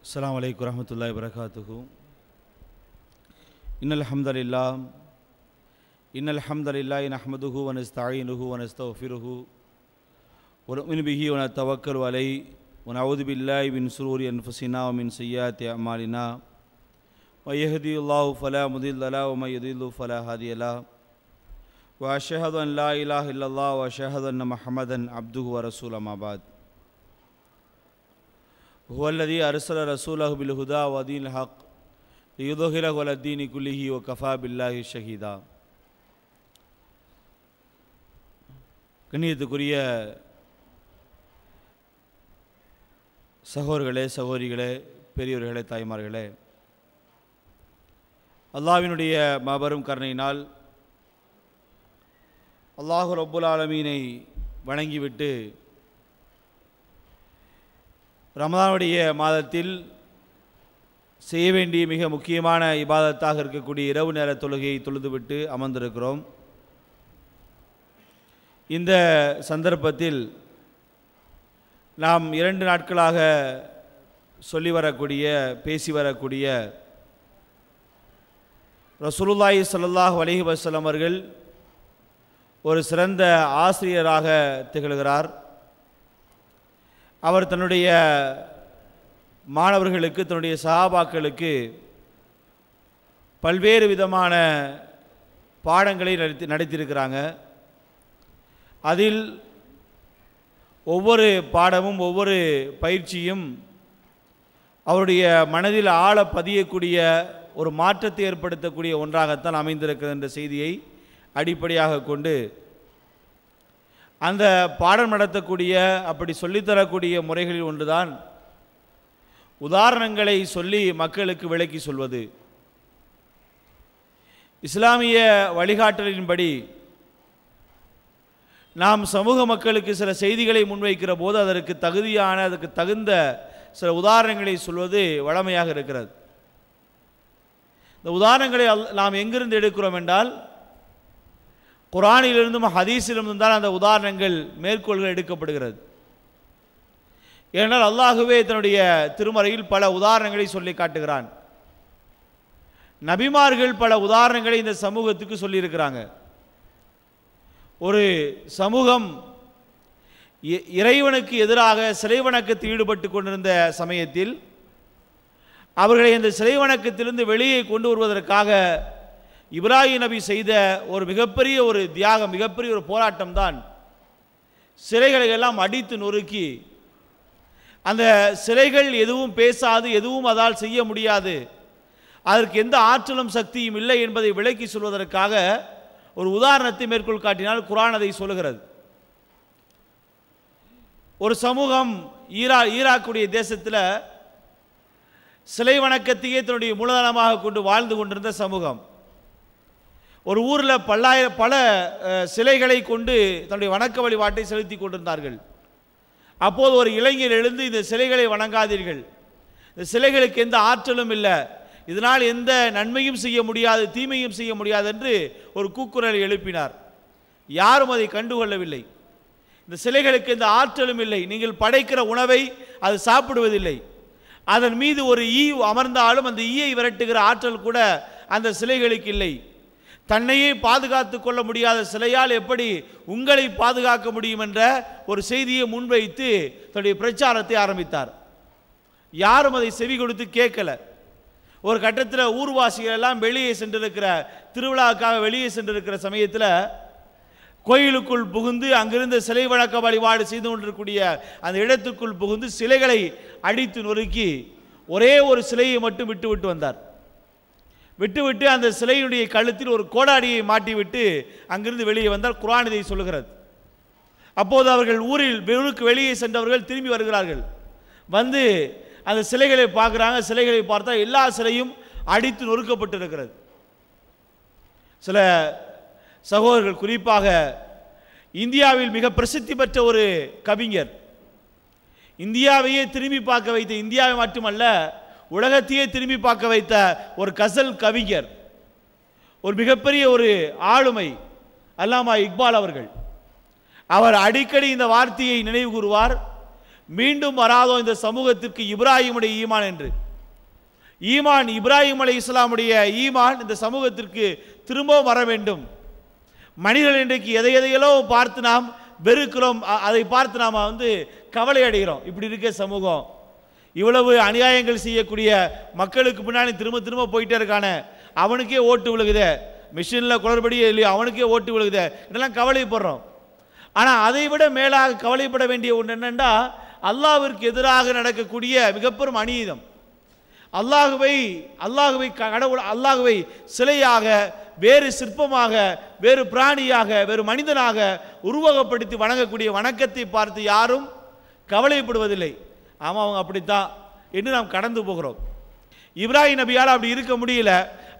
السلام عليكم ورحمة الله وبركاته إن الحمد لله إن الحمد لله نحمده ونستعينه ونستغفره ونؤمن به ونتوكل عليه ونعوذ بالله من سرور أنفسنا ومن سيئات أعمالنا من يهدي الله فلا مضل له ومن يضلل فلا هادي له وأشهد أن لا إله إلا الله وأشهد أن محمدا عبده ورسوله ما بعد ஹுவல்லதி அரசல ரசூலஹு bill ஹுதா வதீன் Haq யுதோஹிர ஹுலத்தீனி குலிஹி ஒ கஃபா பில்லாஹி ஷஹீதா கண்ணியத்துக்குரிய சகோர்களே சகோரிகளே பெரியவர்களே தாய்மார்களே அல்லாவினுடைய மாபெரும் கருணையினால் அல்லாஹு ரப்புல் ஆலமீனை வணங்கிவிட்டு ரமதானுடைய மாதத்தில் செய்ய வேண்டிய மிக முக்கியமான இபாதத்தாக இருக்கக்கூடிய இரவு நேர தொழுகையை தொழுதுவிட்டு அமர்ந்திருக்கிறோம் இந்த சந்தர்ப்பத்தில் நாம் இரண்டு நாட்களாக சொல்லி வரக்கூடிய பேசி வரக்கூடிய ரசூலுல்லாய் சல்லாஹ் வலிஹி வசலம் அவர்கள் ஒரு சிறந்த ஆசிரியராக திகழ்கிறார் அவர் தன்னுடைய மாணவர்களுக்கு தன்னுடைய சகாபாக்களுக்கு பல்வேறு விதமான பாடங்களை நடத்தி நடத்தியிருக்கிறாங்க அதில் ஒவ்வொரு பாடமும் ஒவ்வொரு பயிற்சியும் அவருடைய மனதில் ஆழ பதியக்கூடிய ஒரு மாற்றத்தை ஏற்படுத்தக்கூடிய ஒன்றாகத்தான் அமைந்திருக்கிறது என்ற செய்தியை அடிப்படையாக கொண்டு அந்த பாடம் நடத்தக்கூடிய அப்படி சொல்லித்தரக்கூடிய முறைகளில் ஒன்றுதான் உதாரணங்களை சொல்லி மக்களுக்கு விளக்கி சொல்வது இஸ்லாமிய வழிகாட்டலின்படி நாம் சமூக மக்களுக்கு சில செய்திகளை முன்வைக்கிற போது அதற்கு தகுதியான அதற்கு தகுந்த சில உதாரணங்களை சொல்வது வழமையாக இருக்கிறது இந்த உதாரணங்களை நாம் எங்கிருந்து எடுக்கிறோம் என்றால் குரானிலிருந்தும் ஹதீஸிலிருந்தும் தான் அந்த உதாரணங்கள் மேற்கோள்கள் எடுக்கப்படுகிறது ஏனால் அல்லாஹுவே தன்னுடைய திருமறையில் பல உதாரணங்களை சொல்லி காட்டுகிறான் நபிமார்கள் பல உதாரணங்களை இந்த சமூகத்துக்கு சொல்லியிருக்கிறாங்க ஒரு சமூகம் இறைவனுக்கு எதிராக சிலை வணக்கத்தில் ஈடுபட்டு கொண்டிருந்த சமயத்தில் அவர்களை இந்த சிலை வணக்கத்திலிருந்து வெளியே கொண்டு வருவதற்காக இப்ராஹிம் நபி செய்த ஒரு மிகப்பெரிய ஒரு தியாகம் மிகப்பெரிய ஒரு போராட்டம் தான் சிலைகளை எல்லாம் அடித்து நொறுக்கி அந்த சிலைகள் எதுவும் பேசாது எதுவும் அதால் செய்ய முடியாது அதற்கு எந்த ஆற்றலும் சக்தியும் இல்லை என்பதை விளக்கி சொல்வதற்காக ஒரு உதாரணத்தை மேற்கோள் காட்டினால் குரான் அதை சொல்கிறது ஒரு சமூகம் ஈரா ஈராக்குடைய தேசத்தில் சிலை வணக்கத்தையே தன்னுடைய மூலதனமாக கொண்டு வாழ்ந்து கொண்டிருந்த சமூகம் ஒரு ஊரில் பல்லாயிர பல சிலைகளை கொண்டு தன்னுடைய வணக்க வழிபாட்டை செலுத்தி கொண்டிருந்தார்கள் அப்போது ஒரு இளைஞர் எழுந்து இந்த சிலைகளை வணங்காதீர்கள் இந்த சிலைகளுக்கு எந்த ஆற்றலும் இல்லை இதனால் எந்த நன்மையும் செய்ய முடியாது தீமையும் செய்ய முடியாது என்று ஒரு கூக்குரலை எழுப்பினார் யாரும் அதை கண்டுகொள்ளவில்லை இந்த சிலைகளுக்கு எந்த ஆற்றலும் இல்லை நீங்கள் படைக்கிற உணவை அது சாப்பிடுவதில்லை அதன் மீது ஒரு ஈ அமர்ந்தாலும் அந்த ஈயை விரட்டுகிற ஆற்றல் கூட அந்த சிலைகளுக்கு இல்லை தன்னையே பாதுகாத்து கொள்ள முடியாத சிலையால் எப்படி உங்களை பாதுகாக்க முடியும் என்ற ஒரு செய்தியை முன்வைத்து தன்னுடைய பிரச்சாரத்தை ஆரம்பித்தார் யாரும் அதை செவி கொடுத்து கேட்கல ஒரு கட்டத்தில் ஊர்வாசிகள் எல்லாம் வெளியே சென்றிருக்கிற திருவிழாவுக்காக வெளியே சென்றிருக்கிற சமயத்தில் கோயிலுக்குள் புகுந்து அங்கிருந்த சிலை வழக்க வழிபாடு செய்து கொண்டிருக்கக்கூடிய அந்த இடத்துக்குள் புகுந்து சிலைகளை அடித்து நொறுக்கி ஒரே ஒரு சிலையை மட்டும் விட்டு விட்டு வந்தார் விட்டுவிட்டு அந்த சிலையினுடைய கழுத்தில் ஒரு கோடாடியை மாட்டிவிட்டு அங்கிருந்து வெளியே வந்தால் குரான் இதை சொல்லுகிறது அப்போது அவர்கள் ஊரில் வெளுக்கு வெளியே சென்றவர்கள் திரும்பி வருகிறார்கள் வந்து அந்த சிலைகளை பார்க்குறாங்க சிலைகளை பார்த்தால் எல்லா சிலையும் அடித்து நொறுக்கப்பட்டு இருக்கிறது சில சகோதரர்கள் குறிப்பாக இந்தியாவில் மிக பிரசித்தி பெற்ற ஒரு கவிஞர் இந்தியாவையே திரும்பி பார்க்க வைத்த இந்தியாவை மட்டுமல்ல உலகத்தையே திரும்பி பார்க்க வைத்த ஒரு கசல் கவிஞர் ஒரு மிகப்பெரிய ஒரு ஆளுமை அல்லாமா இக்பால் அவர்கள் அவர் அடிக்கடி இந்த வார்த்தையை நினைவு கூறுவார் மீண்டும் வராதோ இந்த சமூகத்திற்கு இப்ராஹிமுடைய ஈமான் என்று ஈமான் இப்ராஹிம் அலி இஸ்லாமுடைய ஈமான் இந்த சமூகத்திற்கு திரும்பவும் வர வேண்டும் மனிதர்கள் இன்றைக்கு எதை எதையெல்லோ பார்த்து நாம் வெறுக்கிறோம் அதை பார்த்து நாம் வந்து கவலை அடைகிறோம் இப்படி இருக்க சமூகம் இவ்வளவு அநியாயங்கள் செய்யக்கூடிய மக்களுக்கு பின்னாடி திரும்ப திரும்ப போயிட்டே இருக்கானே அவனுக்கே ஓட்டு விழுகுது மிஷினில் குளறுபடியே இல்லையோ அவனுக்கே ஓட்டு விழுகுது இதெல்லாம் கவலைப்படுறோம் ஆனால் அதை விட மேலாக கவலைப்பட வேண்டிய ஒன்று என்னென்னா அல்லாவிற்கு எதிராக நடக்கக்கூடிய மிகப்பெரும் அநீதம் அல்லாஹுவை அல்லாஹுவை கடவுள் அல்லாஹுவை சிலையாக வேறு சிற்பமாக வேறு பிராணியாக வேறு மனிதனாக உருவகப்படுத்தி வணங்கக்கூடிய வணக்கத்தை பார்த்து யாரும் கவலைப்படுவதில்லை ஆமாம் அவங்க அப்படித்தான் என்று நாம் கடந்து போகிறோம் இப்ராஹிம் நபியால் அப்படி இருக்க முடியல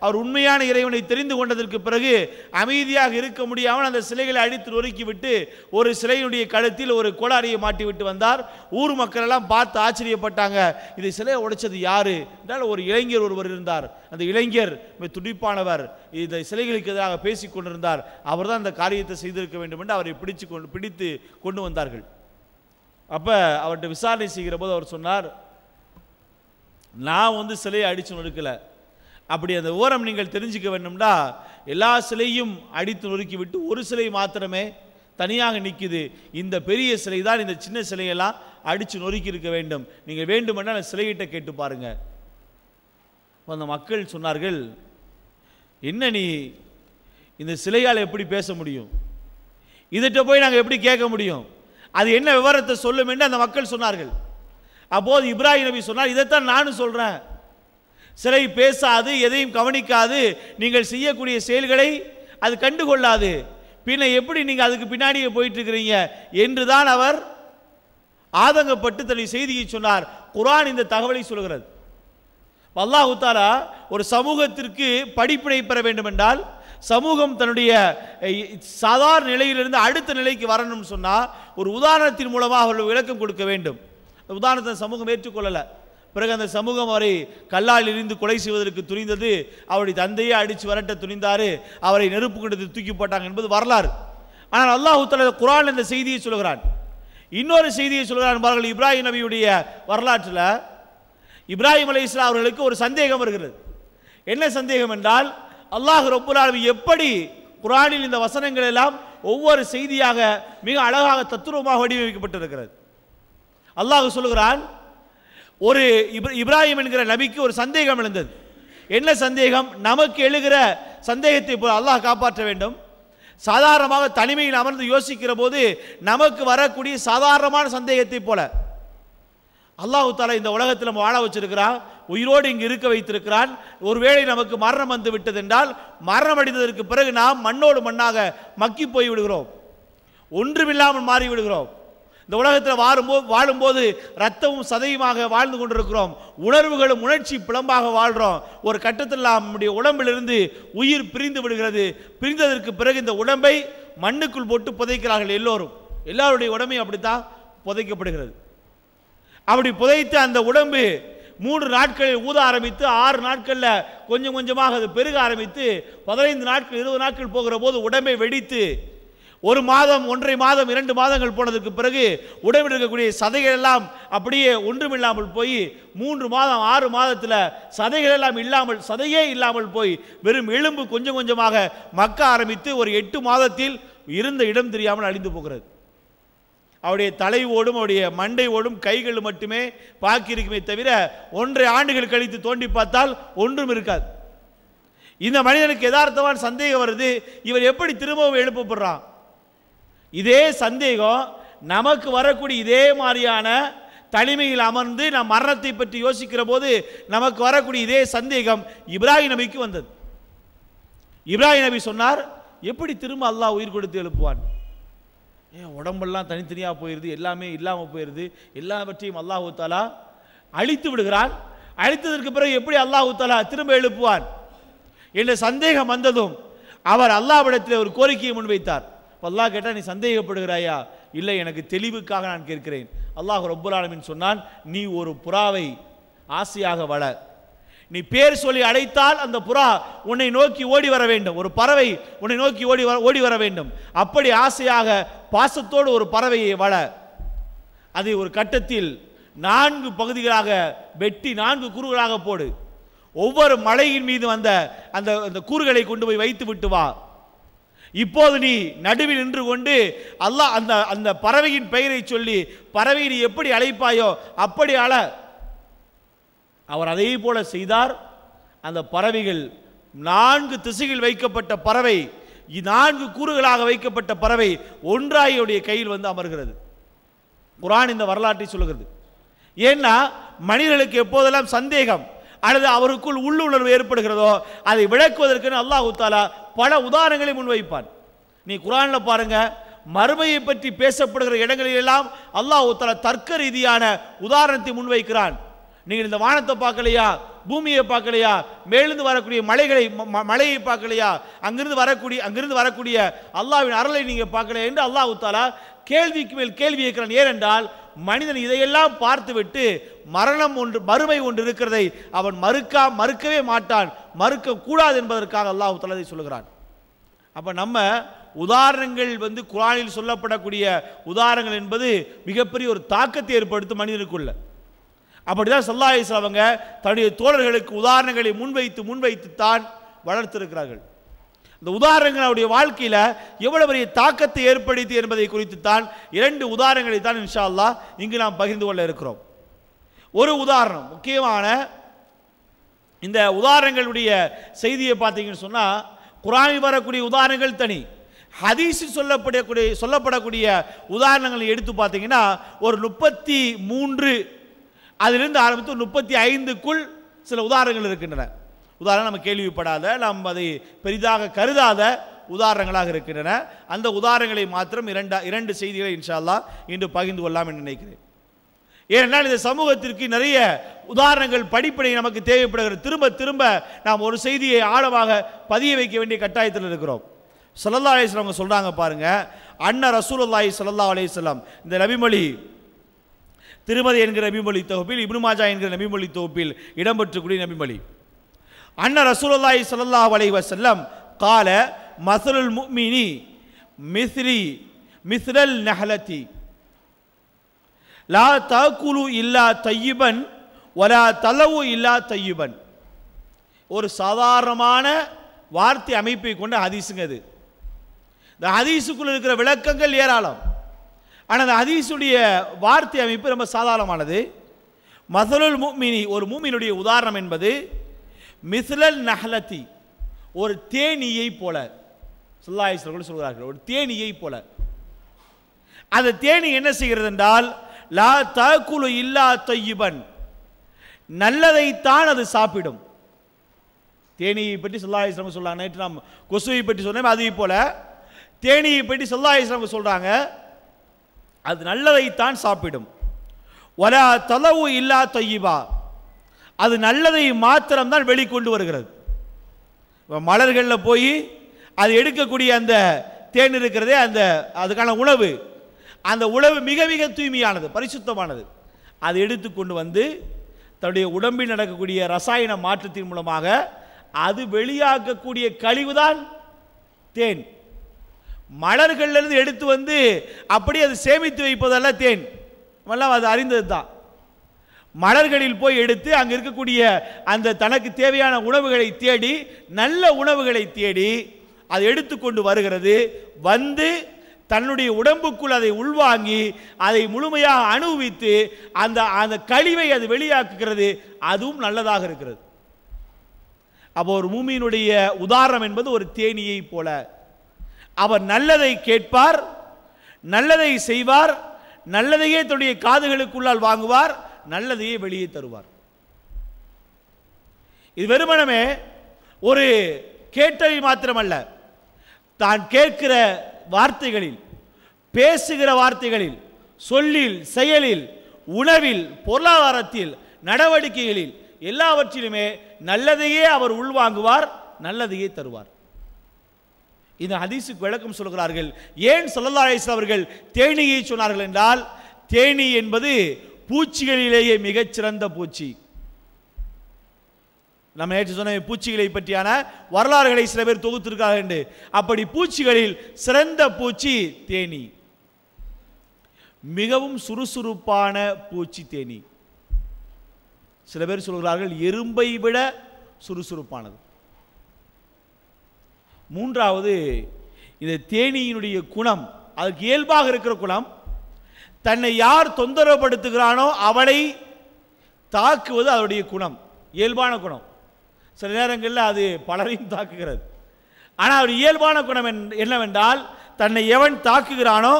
அவர் உண்மையான இறைவனை தெரிந்து கொண்டதற்கு பிறகு அமைதியாக இருக்க முடியாமல் அந்த சிலைகளை அழித்து நொறுக்கிவிட்டு ஒரு சிலையினுடைய கழுத்தில் ஒரு கோளாரியை மாட்டிவிட்டு வந்தார் ஊர் மக்கள் எல்லாம் பார்த்து ஆச்சரியப்பட்டாங்க இதை சிலையை உடைச்சது யாரு என்றால் ஒரு இளைஞர் ஒருவர் இருந்தார் அந்த இளைஞர் துடிப்பானவர் இந்த சிலைகளுக்கு எதிராக பேசிக் கொண்டிருந்தார் அவர்தான் அந்த காரியத்தை செய்திருக்க வேண்டும் என்று அவரை பிடிச்சு கொண்டு பிடித்து கொண்டு வந்தார்கள் அப்போ அவர்கிட்ட விசாரணை செய்கிற போது அவர் சொன்னார் நான் வந்து சிலையை அடித்து நொறுக்கலை அப்படி அந்த ஓரம் நீங்கள் தெரிஞ்சுக்க வேண்டும்டா எல்லா சிலையும் அடித்து நொறுக்கி விட்டு ஒரு சிலை மாத்திரமே தனியாக நிற்கிது இந்த பெரிய சிலை தான் இந்த சின்ன சிலையெல்லாம் அடித்து நொறுக்கி இருக்க வேண்டும் நீங்கள் வேண்டுமென்றால் சிலையிட்ட கேட்டு பாருங்கள் அந்த மக்கள் சொன்னார்கள் என்ன நீ இந்த சிலையால் எப்படி பேச முடியும் இதிட்ட போய் நாங்கள் எப்படி கேட்க முடியும் அது என்ன விவரத்தை சொல்லும் என்று அந்த மக்கள் சொன்னார்கள் அப்போது இப்ராஹிம் நபி சொன்னார் இதைத்தான் நானும் சொல்கிறேன் சிலை பேசாது எதையும் கவனிக்காது நீங்கள் செய்யக்கூடிய செயல்களை அது கண்டுகொள்ளாது பின்ன எப்படி நீங்கள் அதுக்கு பின்னாடியே போயிட்டுருக்கிறீங்க என்று தான் அவர் ஆதங்கப்பட்டு தன்னை செய்தியை சொன்னார் குரான் இந்த தகவலை சொல்கிறது அல்லாஹு தாரா ஒரு சமூகத்திற்கு படிப்பினை பெற வேண்டுமென்றால் சமூகம் தன்னுடைய சாதாரண நிலையிலிருந்து அடுத்த நிலைக்கு வரணும்னு சொன்னால் ஒரு உதாரணத்தின் மூலமாக அவர்கள் விளக்கம் கொடுக்க வேண்டும் அந்த உதாரணத்தை சமூகம் ஏற்றுக்கொள்ளலை பிறகு அந்த சமூகம் அவரை கல்லால் எரிந்து கொலை செய்வதற்கு துணிந்தது அவருடைய தந்தையை அடித்து வரட்ட துணிந்தார் அவரை நெருப்பு கொண்டது தூக்கி போட்டாங்க என்பது வரலாறு ஆனால் அல்லாஹு தலா குரான் இந்த செய்தியை சொல்கிறான் இன்னொரு செய்தியை சொல்கிறான் பாருங்கள் இப்ராஹிம் நபியுடைய வரலாற்றில் இப்ராஹிம் அலி இஸ்லாம் அவர்களுக்கு ஒரு சந்தேகம் வருகிறது என்ன சந்தேகம் என்றால் அல்லாஹ் ரொப்புலாளவி எப்படி குரானில் இந்த வசனங்கள் எல்லாம் ஒவ்வொரு செய்தியாக மிக அழகாக தத்துவமாக வடிவமைக்கப்பட்டிருக்கிறது அல்லாஹ் சொல்கிறான் ஒரு இப்ராஹிம் என்கிற நபிக்கு ஒரு சந்தேகம் எழுந்தது என்ன சந்தேகம் நமக்கு எழுகிற சந்தேகத்தை போல் அல்லாஹ் காப்பாற்ற வேண்டும் சாதாரணமாக தனிமையில் அமர்ந்து யோசிக்கிற போது நமக்கு வரக்கூடிய சாதாரணமான சந்தேகத்தை போல அல்லாஹு தாலா இந்த உலகத்தில் நம்ம வாழ வச்சிருக்கிறான் உயிரோடு இங்கு இருக்க வைத்திருக்கிறான் ஒருவேளை நமக்கு மரணம் வந்து விட்டதென்றால் மரணம் அடைந்ததற்கு பிறகு நாம் மண்ணோடு மண்ணாக மக்கி போய் விடுகிறோம் ஒன்றுமில்லாமல் மாறி விடுகிறோம் இந்த உலகத்தில் வாழும்போது வாழும்போது ரத்தமும் சதையுமாக வாழ்ந்து கொண்டிருக்கிறோம் உணர்வுகளும் உணர்ச்சி பிளம்பாக வாழ்கிறோம் ஒரு கட்டத்தில் நம்முடைய உடம்பிலிருந்து உயிர் பிரிந்து விடுகிறது பிரிந்ததற்கு பிறகு இந்த உடம்பை மண்ணுக்குள் போட்டு புதைக்கிறார்கள் எல்லோரும் எல்லாருடைய உடம்பையும் அப்படித்தான் புதைக்கப்படுகிறது அப்படி புதைத்த அந்த உடம்பு மூன்று நாட்களில் ஊத ஆரம்பித்து ஆறு நாட்களில் கொஞ்சம் கொஞ்சமாக அது பெருக ஆரம்பித்து பதினைந்து நாட்கள் இருபது நாட்கள் போகிற போது உடம்பை வெடித்து ஒரு மாதம் ஒன்றை மாதம் இரண்டு மாதங்கள் போனதுக்கு பிறகு உடம்பில் இருக்கக்கூடிய சதைகள் எல்லாம் அப்படியே ஒன்றுமில்லாமல் போய் மூன்று மாதம் ஆறு மாதத்தில் சதைகள் எல்லாம் இல்லாமல் சதையே இல்லாமல் போய் வெறும் எலும்பு கொஞ்சம் கொஞ்சமாக மக்க ஆரம்பித்து ஒரு எட்டு மாதத்தில் இருந்த இடம் தெரியாமல் அழிந்து போகிறது அவருடைய தலை ஓடும் அவருடைய மண்டை ஓடும் கைகள் மட்டுமே பாக்கி இருக்குமே தவிர ஒன்றை ஆண்டுகள் கழித்து தோண்டி பார்த்தால் ஒன்றும் இருக்காது இந்த மனிதனுக்கு எதார்த்தமான சந்தேகம் வருது இவர் எப்படி திரும்பவும் எழுப்பப்படுறான் இதே சந்தேகம் நமக்கு வரக்கூடிய இதே மாதிரியான தனிமையில் அமர்ந்து நம் மரணத்தை பற்றி யோசிக்கிற போது நமக்கு வரக்கூடிய இதே சந்தேகம் இப்ராஹிம் நபிக்கு வந்தது இப்ராஹிம் நபி சொன்னார் எப்படி திரும்ப அல்லாஹ் உயிர் கொடுத்து எழுப்புவான் ஏன் உடம்பெல்லாம் தனித்தனியாக போயிடுது எல்லாமே இல்லாமல் போயிடுது எல்லாவற்றையும் அல்லாஹூ தாலா அழித்து விடுகிறான் அழித்ததற்கு பிறகு எப்படி அல்லாஹூ தாலா திரும்ப எழுப்புவார் என்ற சந்தேகம் வந்ததும் அவர் அல்லாவிடத்தில் ஒரு கோரிக்கையை முன்வைத்தார் அல்லாஹ் கேட்டால் நீ சந்தேகப்படுகிறாயா இல்லை எனக்கு தெளிவுக்காக நான் கேட்கிறேன் அல்லாஹ் ரொப்புலாலமின் சொன்னான் நீ ஒரு புறாவை ஆசையாக வள நீ பேர் சொல்லி அழைத்தால் அந்த புறா உன்னை நோக்கி ஓடி வர வேண்டும் ஒரு பறவை உன்னை நோக்கி ஓடி வர ஓடி வர வேண்டும் அப்படி ஆசையாக பாசத்தோடு ஒரு பறவையை வள அதை ஒரு கட்டத்தில் நான்கு பகுதிகளாக வெட்டி நான்கு கூறுகளாக போடு ஒவ்வொரு மலையின் மீது வந்த அந்த அந்த கூறுகளை கொண்டு போய் வைத்து விட்டு வா இப்போது நீ நடுவில் நின்று கொண்டு அல்லாஹ் அந்த அந்த பறவையின் பெயரை சொல்லி பறவை நீ எப்படி அழைப்பாயோ அப்படி அழ அவர் அதே போல செய்தார் அந்த பறவைகள் நான்கு திசைகள் வைக்கப்பட்ட பறவை நான்கு கூறுகளாக வைக்கப்பட்ட பறவை ஒன்றாயுடைய கையில் வந்து அமர்கிறது குரான் இந்த வரலாற்றை சொல்கிறது ஏன்னா மனிதர்களுக்கு எப்போதெல்லாம் சந்தேகம் அல்லது அவருக்குள் உள்ளுணர்வு ஏற்படுகிறதோ அதை விளக்குவதற்குன்னு அல்லாஹு தாலா பல உதாரணங்களை முன்வைப்பான் நீ குரானில் பாருங்க மறுமையை பற்றி பேசப்படுகிற இடங்களிலெல்லாம் அல்லாஹு தாலா தர்க்க ரீதியான உதாரணத்தை முன்வைக்கிறான் நீங்கள் இந்த வானத்தை பார்க்கலையா பூமியை பார்க்கலையா மேலிருந்து வரக்கூடிய மலைகளை மலையை பார்க்கலையா அங்கிருந்து வரக்கூடிய அங்கிருந்து வரக்கூடிய அல்லாவின் அருளை நீங்கள் பார்க்கலையா என்று அல்லாஹு தாலா கேள்விக்கு மேல் கேள்வி இருக்கிறான் ஏனென்றால் மனிதன் இதையெல்லாம் பார்த்துவிட்டு மரணம் ஒன்று மறுமை ஒன்று இருக்கிறதை அவன் மறுக்கா மறுக்கவே மாட்டான் மறுக்கக்கூடாது என்பதற்காக அல்லாஹு தலதை சொல்கிறான் அப்போ நம்ம உதாரணங்கள் வந்து குரானில் சொல்லப்படக்கூடிய உதாரணங்கள் என்பது மிகப்பெரிய ஒரு தாக்கத்தை ஏற்படுத்தும் மனிதனுக்குள்ள அப்படிதான் சல்லாஹிஸ் அவங்க தன்னுடைய தோழர்களுக்கு உதாரணங்களை முன்வைத்து முன்வைத்து தான் வளர்த்திருக்கிறார்கள் இந்த உதாரணங்கள் அவருடைய வாழ்க்கையில் எவ்வளவு பெரிய தாக்கத்தை ஏற்படுத்தி என்பதை குறித்து தான் இரண்டு உதாரணங்களை தான் இன்ஷா அல்லா இங்கு நாம் பகிர்ந்து கொள்ள இருக்கிறோம் ஒரு உதாரணம் முக்கியமான இந்த உதாரணங்களுடைய செய்தியை பார்த்தீங்கன்னு சொன்னால் குரானி வரக்கூடிய உதாரணங்கள் தனி ஹதீசு சொல்லப்படக்கூடிய சொல்லப்படக்கூடிய உதாரணங்களை எடுத்து பார்த்தீங்கன்னா ஒரு முப்பத்தி மூன்று அதிலிருந்து ஆரம்பித்து முப்பத்தி ஐந்துக்குள் சில உதாரணங்கள் இருக்கின்றன உதாரணம் நம்ம கேள்விப்படாத நாம் அதை பெரிதாக கருதாத உதாரணங்களாக இருக்கின்றன அந்த உதாரணங்களை மாத்திரம் இரண்டா இரண்டு செய்திகளை இன்ஷால்லா இன்று பகிர்ந்து கொள்ளலாம் என்று நினைக்கிறேன் ஏனென்றால் இந்த சமூகத்திற்கு நிறைய உதாரணங்கள் படிப்படை நமக்கு தேவைப்படுகிறது திரும்ப திரும்ப நாம் ஒரு செய்தியை ஆழமாக பதிய வைக்க வேண்டிய கட்டாயத்தில் இருக்கிறோம் சல்லல்லா அலையம் அவங்க சொல்கிறாங்க பாருங்கள் அண்ணன் ரசூல் அல்லாஹி சல்லா அலையம் இந்த நபிமொழி திருமதி என்கிற நபிமொழி தொகுப்பில் இப்னுமாஜா என்கிற நபிமொழி தொகுப்பில் இடம்பெற்றக்கூடிய நபிமொழி அண்ணன் ரசூலாய் சல்லா அலை வசல்லம் கால மசருல் முக்மினி மிஸ்ரி மிஸ்ரல் நஹலத்தி லா தகுலு இல்லா தையுபன் ஒலா தலவு இல்லா தையுபன் ஒரு சாதாரணமான வார்த்தை அமைப்பை கொண்ட ஹதீஸுங்க அது இந்த ஹதீஸுக்குள் இருக்கிற விளக்கங்கள் ஏராளம் ஆனால் அந்த ஹதீஸுடைய வார்த்தை அமைப்பு ரொம்ப சாதாரணமானது மசலுல் மூமினி ஒரு மூமினுடைய உதாரணம் என்பது மிஸ்லல் நஹலத்தி ஒரு தேனியை போல சுல்லாஹிஸ்வர்கள் சொல்கிறார்கள் ஒரு தேனியை போல அந்த தேனி என்ன செய்கிறது என்றால் லா தாக்குலு இல்லா தொய்யுபன் நல்லதைத்தான் அது சாப்பிடும் தேனியை பற்றி சொல்லாஹிஸ்லாம் சொல்கிறாங்க நேற்று நாம் கொசுவை பற்றி சொன்னேன் அதே போல் தேனியை பற்றி சொல்லாஹிஸ்லாம் சொல்கிறாங்க அது நல்லதைத்தான் சாப்பிடும் ஒலா தொலவு இல்லா தொய்யா அது நல்லதை மாத்திரம்தான் வெளிக்கொண்டு வருகிறது மலர்களில் போய் அது எடுக்கக்கூடிய அந்த தேன் இருக்கிறதே அந்த அதுக்கான உணவு அந்த உணவு மிக மிக தூய்மையானது பரிசுத்தமானது அது எடுத்து கொண்டு வந்து தன்னுடைய உடம்பில் நடக்கக்கூடிய ரசாயன மாற்றத்தின் மூலமாக அது வெளியாக்கக்கூடிய கழிவுதான் தேன் மலர்கள்லேருந்து எடுத்து வந்து அப்படியே அது சேமித்து வைப்பதெல்லாம் தேன் எல்லாம் அது அறிந்தது தான் மலர்களில் போய் எடுத்து அங்கே இருக்கக்கூடிய அந்த தனக்கு தேவையான உணவுகளை தேடி நல்ல உணவுகளை தேடி அதை எடுத்துக்கொண்டு வருகிறது வந்து தன்னுடைய உடம்புக்குள் அதை உள்வாங்கி அதை முழுமையாக அனுபவித்து அந்த அந்த கழிவை அது வெளியாக்குகிறது அதுவும் நல்லதாக இருக்கிறது அப்போ ஒரு மூமியினுடைய உதாரணம் என்பது ஒரு தேனியை போல அவர் நல்லதை கேட்பார் நல்லதை செய்வார் நல்லதையே தன்னுடைய காதுகளுக்குள்ளால் வாங்குவார் நல்லதையே வெளியே தருவார் இது வெறுமனமே ஒரு கேட்டவை மாத்திரமல்ல தான் கேட்கிற வார்த்தைகளில் பேசுகிற வார்த்தைகளில் சொல்லில் செயலில் உணவில் பொருளாதாரத்தில் நடவடிக்கைகளில் எல்லாவற்றிலுமே நல்லதையே அவர் உள்வாங்குவார் நல்லதையே தருவார் இந்த ஹதீஸுக்கு விளக்கம் சொல்கிறார்கள் ஏன் சொல்லல்லா அவர்கள் தேனியை சொன்னார்கள் என்றால் தேனி என்பது பூச்சிகளிலேயே மிகச்சிறந்த பூச்சி நம்ம நேற்று சொன்ன பூச்சிகளை பற்றியான வரலாறுகளை சில பேர் தொகுத்திருக்காங்க என்று அப்படி பூச்சிகளில் சிறந்த பூச்சி தேனி மிகவும் சுறுசுறுப்பான பூச்சி தேனி சில பேர் சொல்கிறார்கள் எறும்பை விட சுறுசுறுப்பானது மூன்றாவது இந்த தேனியினுடைய குணம் அதுக்கு இயல்பாக இருக்கிற குணம் தன்னை யார் தொந்தரவுப்படுத்துகிறானோ அவளை தாக்குவது அவருடைய குணம் இயல்பான குணம் சில நேரங்களில் அது பலரையும் தாக்குகிறது ஆனால் அவர் இயல்பான குணம் என்னவென்றால் தன்னை எவன் தாக்குகிறானோ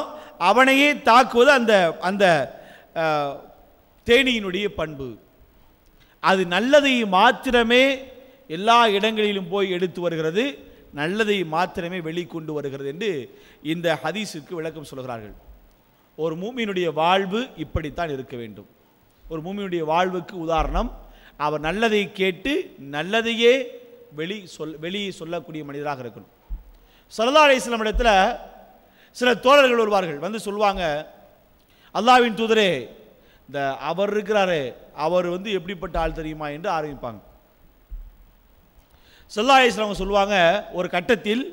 அவனையே தாக்குவது அந்த அந்த தேனியினுடைய பண்பு அது நல்லதை மாத்திரமே எல்லா இடங்களிலும் போய் எடுத்து வருகிறது நல்லதை மாத்திரமே வெளிக்கொண்டு வருகிறது என்று இந்த ஹதீஸுக்கு விளக்கம் சொல்கிறார்கள் ஒரு மூமியினுடைய வாழ்வு இப்படித்தான் இருக்க வேண்டும் ஒரு மூமியினுடைய வாழ்வுக்கு உதாரணம் அவர் நல்லதை கேட்டு நல்லதையே வெளி சொல் வெளியே சொல்லக்கூடிய மனிதராக இருக்கணும் சரதா அலிஸ்லாம் இடத்துல சில தோழர்கள் வருவார்கள் வந்து சொல்லுவாங்க அல்லாவின் தூதரே இந்த அவர் இருக்கிறாரு அவர் வந்து எப்படிப்பட்ட ஆள் தெரியுமா என்று ஆரம்பிப்பாங்க அவங்க சொல்லுவாங்க ஒரு கட்டத்தில்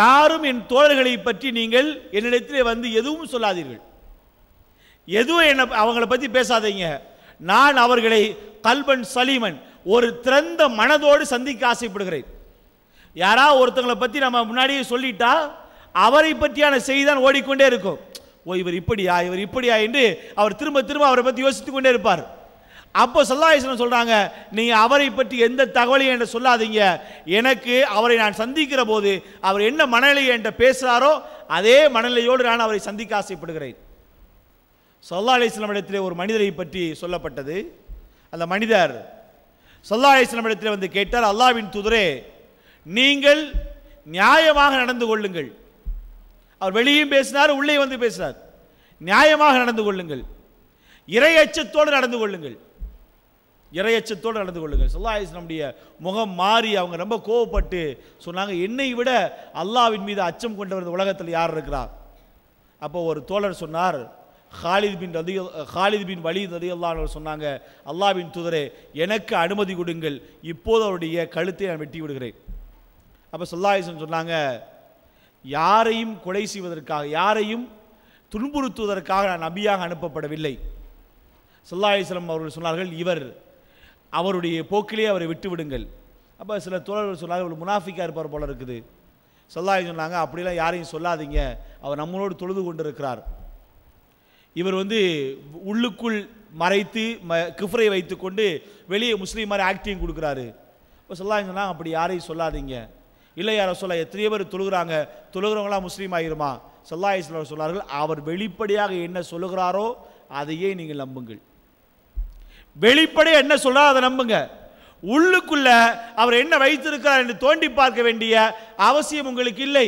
யாரும் என் தோழர்களை பற்றி நீங்கள் என்னிடத்தில் வந்து எதுவும் சொல்லாதீர்கள் எதுவும் என்னை அவங்கள பற்றி பேசாதீங்க நான் அவர்களை கல்வன் சலீமன் ஒரு திறந்த மனதோடு சந்திக்க ஆசைப்படுகிறேன் யாராவது ஒருத்தங்களை பற்றி நம்ம முன்னாடியே சொல்லிட்டா அவரை பற்றியான செய்தி தான் ஓடிக்கொண்டே இருக்கும் ஓ இவர் இப்படியா இவர் இப்படியா என்று அவர் திரும்ப திரும்ப அவரை பற்றி யோசித்து கொண்டே இருப்பார் அப்போ சல்லாஹிஸ்லம் சொல்கிறாங்க நீங்கள் அவரை பற்றி எந்த தகவலையும் என்று சொல்லாதீங்க எனக்கு அவரை நான் சந்திக்கிற போது அவர் என்ன மனநிலையை என்ற பேசுகிறாரோ அதே மனநிலையோடு நான் அவரை சந்திக்க ஆசைப்படுகிறேன் சல்லா அலிஸ்லாம் இடத்திலே ஒரு மனிதரை பற்றி சொல்லப்பட்டது அந்த மனிதர் சல்லா அலிஸ்லாம் இடத்திலே வந்து கேட்டார் அல்லாவின் துதரே நீங்கள் நியாயமாக நடந்து கொள்ளுங்கள் அவர் வெளியும் பேசினார் உள்ளே வந்து பேசினார் நியாயமாக நடந்து கொள்ளுங்கள் இறை அச்சத்தோடு நடந்து கொள்ளுங்கள் இறையச்சத்தோடு நடந்து கொள்ளுங்கள் சொல்லாயிஸ் நம்முடைய முகம் மாறி அவங்க ரொம்ப கோவப்பட்டு சொன்னாங்க என்னை விட அல்லாவின் மீது அச்சம் கொண்டவர் உலகத்தில் யார் இருக்கிறார் அப்போ ஒரு தோழர் சொன்னார் ஹாலித் பின் ரதி ஹாலித் பின் வலி ரதி அல்லான்னு சொன்னாங்க அல்லாவின் தூதரே எனக்கு அனுமதி கொடுங்கள் இப்போது அவருடைய கழுத்தை நான் வெட்டி விடுகிறேன் அப்போ சொல்லாயிசன் சொன்னாங்க யாரையும் கொலை செய்வதற்காக யாரையும் துன்புறுத்துவதற்காக நான் நபியாக அனுப்பப்படவில்லை சொல்லாயிஸ்லம் அவர்கள் சொன்னார்கள் இவர் அவருடைய போக்கிலே அவரை விட்டு விடுங்கள் அப்போ சில தோழர்கள் சொன்னாங்க இவ்வளோ முனாஃபிக்காக இருப்பார் போல இருக்குது சொல்லாய் சொன்னாங்க அப்படிலாம் யாரையும் சொல்லாதீங்க அவர் நம்மளோடு தொழுது கொண்டு இருக்கிறார் இவர் வந்து உள்ளுக்குள் மறைத்து ம கிஃப்ரை வைத்துக்கொண்டு வெளியே முஸ்லீம் மாதிரி ஆக்டிங் கொடுக்குறாரு இப்போ சொல்லாய் சொன்னாங்க அப்படி யாரையும் சொல்லாதீங்க இல்லை யாரோ சொல்ல எத்தனையோ பேர் தொழுகிறாங்க தொழுகிறவங்களாம் முஸ்லீம் ஆகிருமா சொல்லாய் சொல்லார்கள் அவர் வெளிப்படையாக என்ன சொல்லுகிறாரோ அதையே நீங்கள் நம்புங்கள் வெளிப்படையே என்ன சொல்றா அதை நம்புங்க உள்ளுக்குள்ள அவர் என்ன வைத்திருக்கிறார் என்று தோண்டி பார்க்க வேண்டிய அவசியம் உங்களுக்கு இல்லை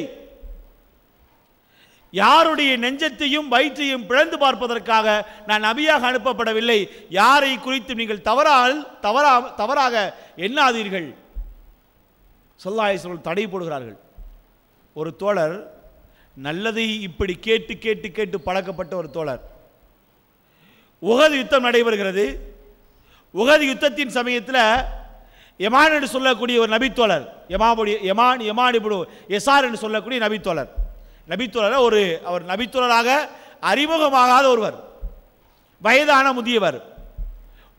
யாருடைய நெஞ்சத்தையும் வயிற்றையும் பிழந்து பார்ப்பதற்காக நான் நபியாக அனுப்பப்படவில்லை யாரை குறித்து நீங்கள் தவறால் தவறா தவறாக எண்ணாதீர்கள் சொல்லாயசர்கள் தடை போடுகிறார்கள் ஒரு தோழர் நல்லதை இப்படி கேட்டு கேட்டு கேட்டு பழக்கப்பட்ட ஒரு தோழர் உகது யுத்தம் நடைபெறுகிறது உகது யுத்தத்தின் சமயத்தில் யமான் என்று சொல்லக்கூடிய ஒரு நபித்தோழர் யமாபுடி யமான் யமான் இப்படி எசார் என்று சொல்லக்கூடிய நபித்தோழர் நபித்தோழர் ஒரு அவர் நபித்தோழராக அறிமுகமாகாத ஒருவர் வயதான முதியவர்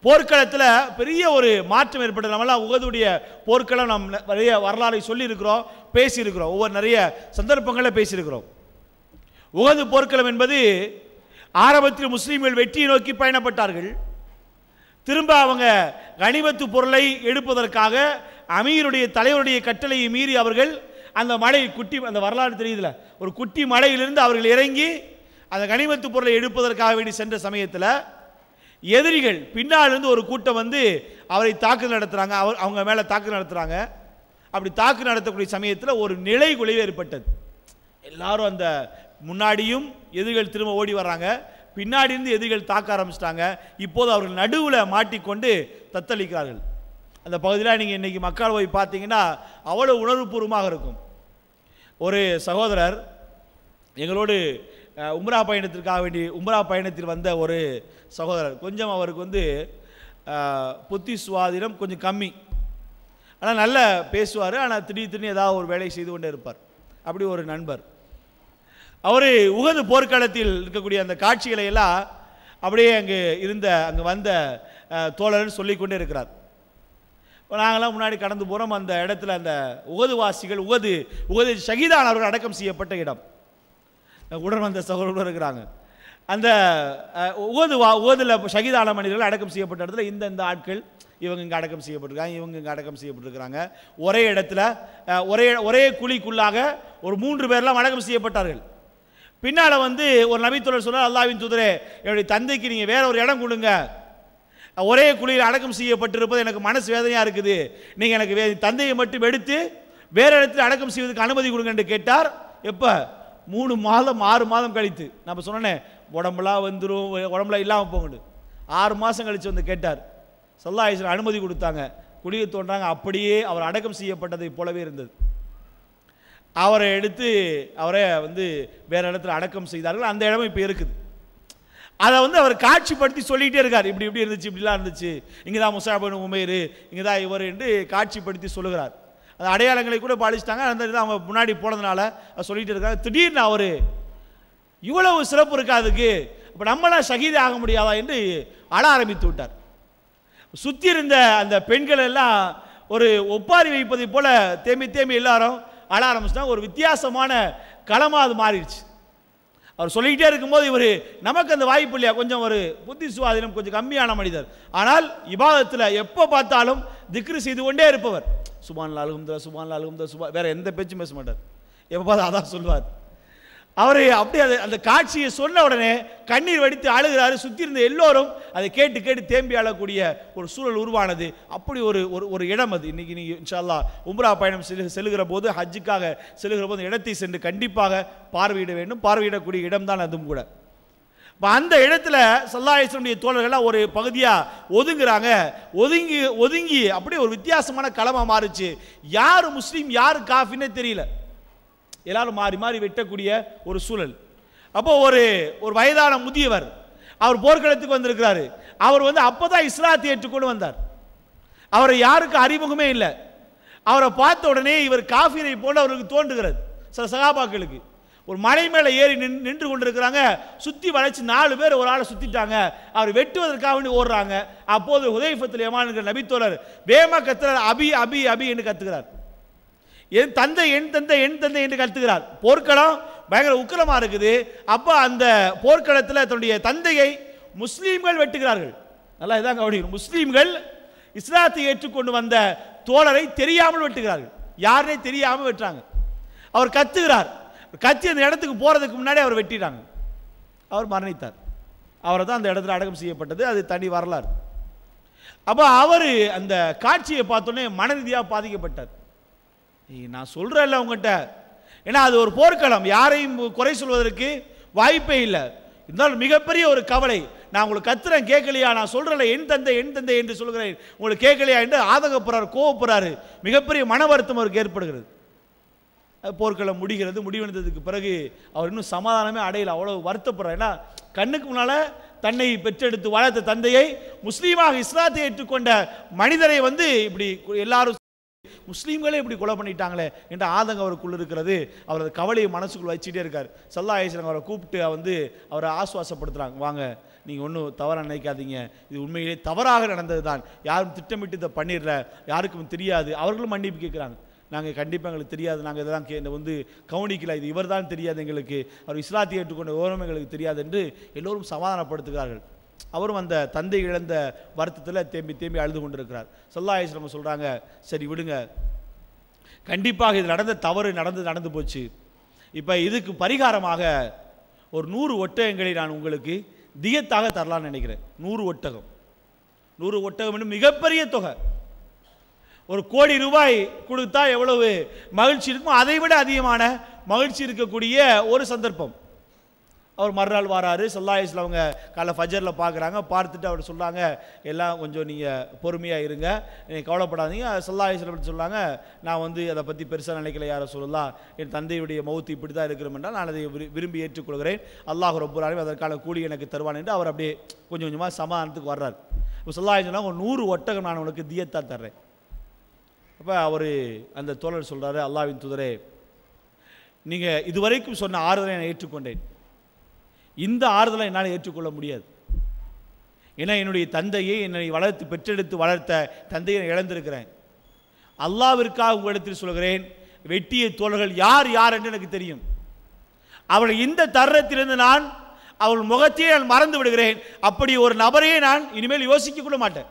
போர்க்களத்தில் பெரிய ஒரு மாற்றம் ஏற்பட்டது நம்மளாம் உகதுடைய போர்க்களம் நம் நிறைய வரலாறை சொல்லியிருக்கிறோம் பேசியிருக்கிறோம் ஒவ்வொரு நிறைய சந்தர்ப்பங்களில் பேசியிருக்கிறோம் உகது போர்க்களம் என்பது ஆரம்பத்தில் முஸ்லீம்கள் வெற்றியை நோக்கி பயணப்பட்டார்கள் திரும்ப அவங்க கனிமத்து பொருளை எடுப்பதற்காக அமீருடைய தலைவருடைய கட்டளையை மீறி அவர்கள் அந்த மழை குட்டி அந்த வரலாறு தெரியுதுல ஒரு குட்டி மலையிலிருந்து அவர்கள் இறங்கி அந்த கனிமத்து பொருளை எடுப்பதற்காக வேண்டி சென்ற சமயத்தில் எதிரிகள் பின்னாலிருந்து ஒரு கூட்டம் வந்து அவரை தாக்கு நடத்துகிறாங்க அவர் அவங்க மேலே தாக்கு நடத்துகிறாங்க அப்படி தாக்கு நடத்தக்கூடிய சமயத்தில் ஒரு நிலை குலைவு ஏற்பட்டது எல்லாரும் அந்த முன்னாடியும் எதிரிகள் திரும்ப ஓடி வர்றாங்க பின்னாடி இருந்து எதிரிகள் தாக்க ஆரம்பிச்சிட்டாங்க இப்போது அவர்கள் நடுவில் மாட்டிக்கொண்டு தத்தளிக்கிறார்கள் அந்த பகுதியில் நீங்கள் இன்றைக்கி மக்கள் போய் பார்த்தீங்கன்னா அவ்வளோ உணர்வுபூர்வமாக இருக்கும் ஒரு சகோதரர் எங்களோடு உம்ரா பயணத்திற்காக வேண்டி உம்ரா பயணத்தில் வந்த ஒரு சகோதரர் கொஞ்சம் அவருக்கு வந்து புத்தி சுவாதீனம் கொஞ்சம் கம்மி ஆனால் நல்லா பேசுவார் ஆனால் திடீர் திடீர்னு ஏதாவது ஒரு வேலையை செய்து கொண்டே இருப்பார் அப்படி ஒரு நண்பர் அவர் உகது போர்க்களத்தில் இருக்கக்கூடிய அந்த காட்சிகளை எல்லாம் அப்படியே அங்கே இருந்த அங்கே வந்த சொல்லி சொல்லிக்கொண்டே இருக்கிறார் நாங்களாம் முன்னாடி கடந்து போகிறோம் அந்த இடத்துல அந்த உகதுவாசிகள் உகது உகது ஷகிதானவர்கள் அடக்கம் செய்யப்பட்ட இடம் உடன் வந்த சகோதரர்கள் இருக்கிறாங்க அந்த உகது வா உகதில் ஷகிதான மனிதர்கள் அடக்கம் செய்யப்பட்ட இடத்துல இந்த இந்த ஆட்கள் இவங்க இங்கே அடக்கம் செய்யப்பட்டிருக்காங்க இவங்க இங்கே அடக்கம் செய்யப்பட்டிருக்கிறாங்க ஒரே இடத்துல ஒரே ஒரே குழிக்குள்ளாக ஒரு மூன்று பேர்லாம் அடக்கம் செய்யப்பட்டார்கள் பின்னால் வந்து ஒரு நபித்தோழர் சொன்னார் அல்லாவின் தூதரே என்னுடைய தந்தைக்கு நீங்கள் வேற ஒரு இடம் கொடுங்க ஒரே குழியில் அடக்கம் செய்யப்பட்டிருப்பது எனக்கு மனசு வேதனையாக இருக்குது நீங்கள் எனக்கு வே தந்தையை மட்டும் எடுத்து வேறு இடத்துல அடக்கம் செய்வதற்கு அனுமதி கொடுங்க என்று கேட்டார் எப்போ மூணு மாதம் ஆறு மாதம் கழித்து நம்ம சொன்னேன் உடம்புலாம் வந்துடும் உடம்புலாம் இல்லாமல் போகணும் ஆறு மாதம் கழித்து வந்து கேட்டார் சல்லா அனுமதி கொடுத்தாங்க குழியை தோன்றாங்க அப்படியே அவர் அடக்கம் செய்யப்பட்டதை போலவே இருந்தது அவரை எடுத்து அவரை வந்து வேறு இடத்துல அடக்கம் செய்தார்கள் அந்த இடமும் இப்போ இருக்குது அதை வந்து அவர் காட்சிப்படுத்தி சொல்லிகிட்டே இருக்கார் இப்படி இப்படி இருந்துச்சு இப்படிலாம் இருந்துச்சு இங்கே தான் முசாபன் உமேர் இங்கே தான் இவர் என்று காட்சிப்படுத்தி சொல்லுகிறார் அந்த அடையாளங்களை கூட பாலிச்சிட்டாங்க அந்த இதை அவங்க முன்னாடி போனதுனால சொல்லிகிட்டு இருக்காங்க திடீர்னு அவர் இவ்வளவு சிறப்பு இருக்கா அதுக்கு இப்போ நம்மளாம் சகிதி ஆக முடியாதா என்று அழ ஆரம்பித்து விட்டார் சுற்றி இருந்த அந்த பெண்கள் எல்லாம் ஒரு ஒப்பாரி வைப்பதை போல் தேம்பி தேம்பி எல்லாரும் அழ ஆரம்பிச்சுனா ஒரு வித்தியாசமான களமாக அது மாறிடுச்சு அவர் சொல்லிக்கிட்டே இருக்கும்போது இவர் நமக்கு அந்த வாய்ப்பு இல்லையா கொஞ்சம் ஒரு புத்தி சுவாதீனம் கொஞ்சம் கம்மியான மனிதர் ஆனால் இபாதத்தில் எப்போ பார்த்தாலும் திக்ரு செய்து கொண்டே இருப்பவர் சுபான் லாலுகும்தா சுபான் லாலுகும்தா சுபா வேறு எந்த பேச்சும் பேச மாட்டார் எப்போ பார்த்தா அதான் சொல்வார் அவர் அப்படியே அது அந்த காட்சியை சொன்ன உடனே கண்ணீர் வடித்து அழுகிறாரு சுற்றி இருந்த எல்லோரும் அதை கேட்டு கேட்டு தேம்பி அழக்கூடிய ஒரு சூழல் உருவானது அப்படி ஒரு ஒரு ஒரு இடம் அது இன்றைக்கி நீங்கள் இன்ஷால்லா உம்ரா பயணம் செல் செலுகிற போது ஹஜ்ஜுக்காக செல்லுகிற போது இடத்தை சென்று கண்டிப்பாக பார்வையிட வேண்டும் பார்வையிடக்கூடிய இடம்தான் அதுவும் கூட இப்போ அந்த இடத்துல சல்லாஹேஸ்வனுடைய தோழர்கள்லாம் ஒரு பகுதியாக ஒதுங்குறாங்க ஒதுங்கி ஒதுங்கி அப்படியே ஒரு வித்தியாசமான களமாக மாறுச்சு யார் முஸ்லீம் யார் காஃபின்னே தெரியல எல்லாரும் மாறி மாறி வெட்டக்கூடிய ஒரு சூழல் அப்போது ஒரு ஒரு வயதான முதியவர் அவர் போர்க்களத்துக்கு வந்திருக்கிறாரு அவர் வந்து அப்போ தான் இஸ்லாத்தை ஏற்றுக்கொண்டு வந்தார் அவரை யாருக்கும் அறிமுகமே இல்லை அவரை பார்த்த உடனே இவர் காஃபீரை போல அவருக்கு தோன்றுகிறது சில சகாபாக்களுக்கு ஒரு மலை மேலே ஏறி நின் நின்று கொண்டிருக்கிறாங்க சுற்றி வளைச்சு நாலு பேர் ஒரு ஆளை சுற்றிட்டாங்க அவர் வெட்டுவதற்காக வேண்டி ஓடுறாங்க அப்போது உதயஃபத்தில் எமானுங்கிற நபித்தோழர் வேமா கத்துறார் அபி அபி அபி என்று கத்துக்கிறார் என் தந்தை என் தந்தை என் தந்தை என்று கத்துகிறார் போர்க்களம் பயங்கர உக்கிரமாக இருக்குது அப்போ அந்த போர்க்களத்தில் தன்னுடைய தந்தையை முஸ்லீம்கள் வெட்டுகிறார்கள் நல்லா இதான் கவனிக்கணும் முஸ்லீம்கள் இஸ்லாத்தை ஏற்றுக்கொண்டு வந்த தோழரை தெரியாமல் வெட்டுகிறார்கள் யாருனே தெரியாமல் வெட்டுறாங்க அவர் கத்துகிறார் கத்தி அந்த இடத்துக்கு போகிறதுக்கு முன்னாடி அவர் வெட்டிட்டாங்க அவர் மரணித்தார் அவரை தான் அந்த இடத்துல அடக்கம் செய்யப்பட்டது அது தனி வரலாறு அப்போ அவர் அந்த காட்சியை பார்த்தோன்னே மனநீதியாக பாதிக்கப்பட்டார் நான் இல்லை உங்கள்கிட்ட ஏன்னா அது ஒரு போர்க்களம் யாரையும் குறை சொல்வதற்கு வாய்ப்பே இல்லை இருந்தாலும் மிகப்பெரிய ஒரு கவலை நான் உங்களுக்கு கத்துறேன் கேட்கலையா நான் சொல்கிறேன் என் தந்தை என் தந்தை என்று சொல்கிறேன் உங்களுக்கு கேட்கலையா என்று ஆதகப்படுறாரு கோவப்படுறாரு மிகப்பெரிய மன வருத்தம் அவருக்கு ஏற்படுகிறது போர்க்களம் முடிகிறது முடிவெடுத்ததுக்கு பிறகு அவர் இன்னும் சமாதானமே அடையலை அவ்வளோ வருத்தப்படுறார் ஏன்னா கண்ணுக்கு முன்னால் தன்னை பெற்றெடுத்து வளர்த்த தந்தையை முஸ்லீமாக இஸ்லாத்தை ஏற்றுக்கொண்ட மனிதரை வந்து இப்படி எல்லாரும் முஸ்லீம்களே இப்படி கொலை பண்ணிட்டாங்களே என்ற ஆதங்கம் அவருக்குள்ள இருக்கிறது அவரது கவலையை மனசுக்குள்ள வச்சுட்டே இருக்கார் சல்லா ஐசன் அவரை கூப்பிட்டு வந்து அவரை ஆசுவாசப்படுத்துகிறாங்க வாங்க நீங்கள் ஒன்றும் தவறாக நினைக்காதீங்க இது உண்மையிலே தவறாக நடந்தது தான் யாரும் திட்டமிட்டு இதை பண்ணிடல யாருக்கும் தெரியாது அவர்களும் மன்னிப்பு கேட்குறாங்க நாங்கள் கண்டிப்பாக எங்களுக்கு தெரியாது நாங்கள் இதெல்லாம் கே வந்து கவனிக்கல இது இவர் தான் தெரியாது எங்களுக்கு அவர் இஸ்லாத்தை ஏற்றுக்கொண்ட ஓரம் எங்களுக்கு தெரியாது என்று எல்லோரும் சமாதானப்படுத்துகிறார்கள் அவரும் அந்த தந்தை இழந்த வருத்தத்தில் தேம்பி தேம்பி அழுது கொண்டிருக்கிறார் நம்ம சொல்கிறாங்க சரி விடுங்க கண்டிப்பாக இது நடந்த தவறு நடந்து நடந்து போச்சு இப்போ இதுக்கு பரிகாரமாக ஒரு நூறு ஒட்டகங்களை நான் உங்களுக்கு தியத்தாக தரலான்னு நினைக்கிறேன் நூறு ஒட்டகம் நூறு ஒட்டகம் மிகப்பெரிய தொகை ஒரு கோடி ரூபாய் கொடுத்தா எவ்வளவு மகிழ்ச்சி இருக்குமோ அதை விட அதிகமான மகிழ்ச்சி இருக்கக்கூடிய ஒரு சந்தர்ப்பம் அவர் மறுநாள் வராரு சொல்லாயிஸில் அவங்க காலை ஃபஜரில் பார்க்குறாங்க பார்த்துட்டு அவர் சொல்கிறாங்க எல்லாம் கொஞ்சம் நீங்கள் பொறுமையாக இருங்க நீங்கள் கவலைப்படாதீங்க சொல்லா சொல்லாயிஸில் அப்படி சொல்கிறாங்க நான் வந்து அதை பற்றி பெருசாக நினைக்கல யாரை சொல்லலாம் என் தந்தையுடைய மௌத்து இப்படி தான் இருக்கிறோம் நான் அதை விரும்பி ஏற்றுக்கொள்கிறேன் அல்லாஹ் ரொம்ப ரொம்பராலையும் அதற்கான கூலி எனக்கு தருவான் என்று அவர் அப்படியே கொஞ்சம் கொஞ்சமாக சமாதானத்துக்கு வர்றார் இப்போ சொல்லாயிஸ்லாம் ஒரு நூறு ஒட்டகம் நான் உனக்கு தியத்தாக தர்றேன் அப்போ அவர் அந்த தோழர் சொல்கிறாரு அல்லாவின் துதரே நீங்கள் இதுவரைக்கும் சொன்ன ஆறுதலை நான் ஏற்றுக்கொண்டேன் இந்த ஆறுதலை என்னால் ஏற்றுக்கொள்ள முடியாது ஏன்னா என்னுடைய தந்தையை என்னை வளர்த்து பெற்றெடுத்து வளர்த்த தந்தையை இழந்திருக்கிறேன் அல்லாவிற்காக உங்களிடத்தில் சொல்கிறேன் வெட்டிய தோழர்கள் யார் யார் என்று எனக்கு தெரியும் அவள் இந்த தருணத்திலிருந்து நான் அவள் முகத்தையே நான் மறந்து விடுகிறேன் அப்படி ஒரு நபரையே நான் இனிமேல் யோசிக்க கூட மாட்டேன்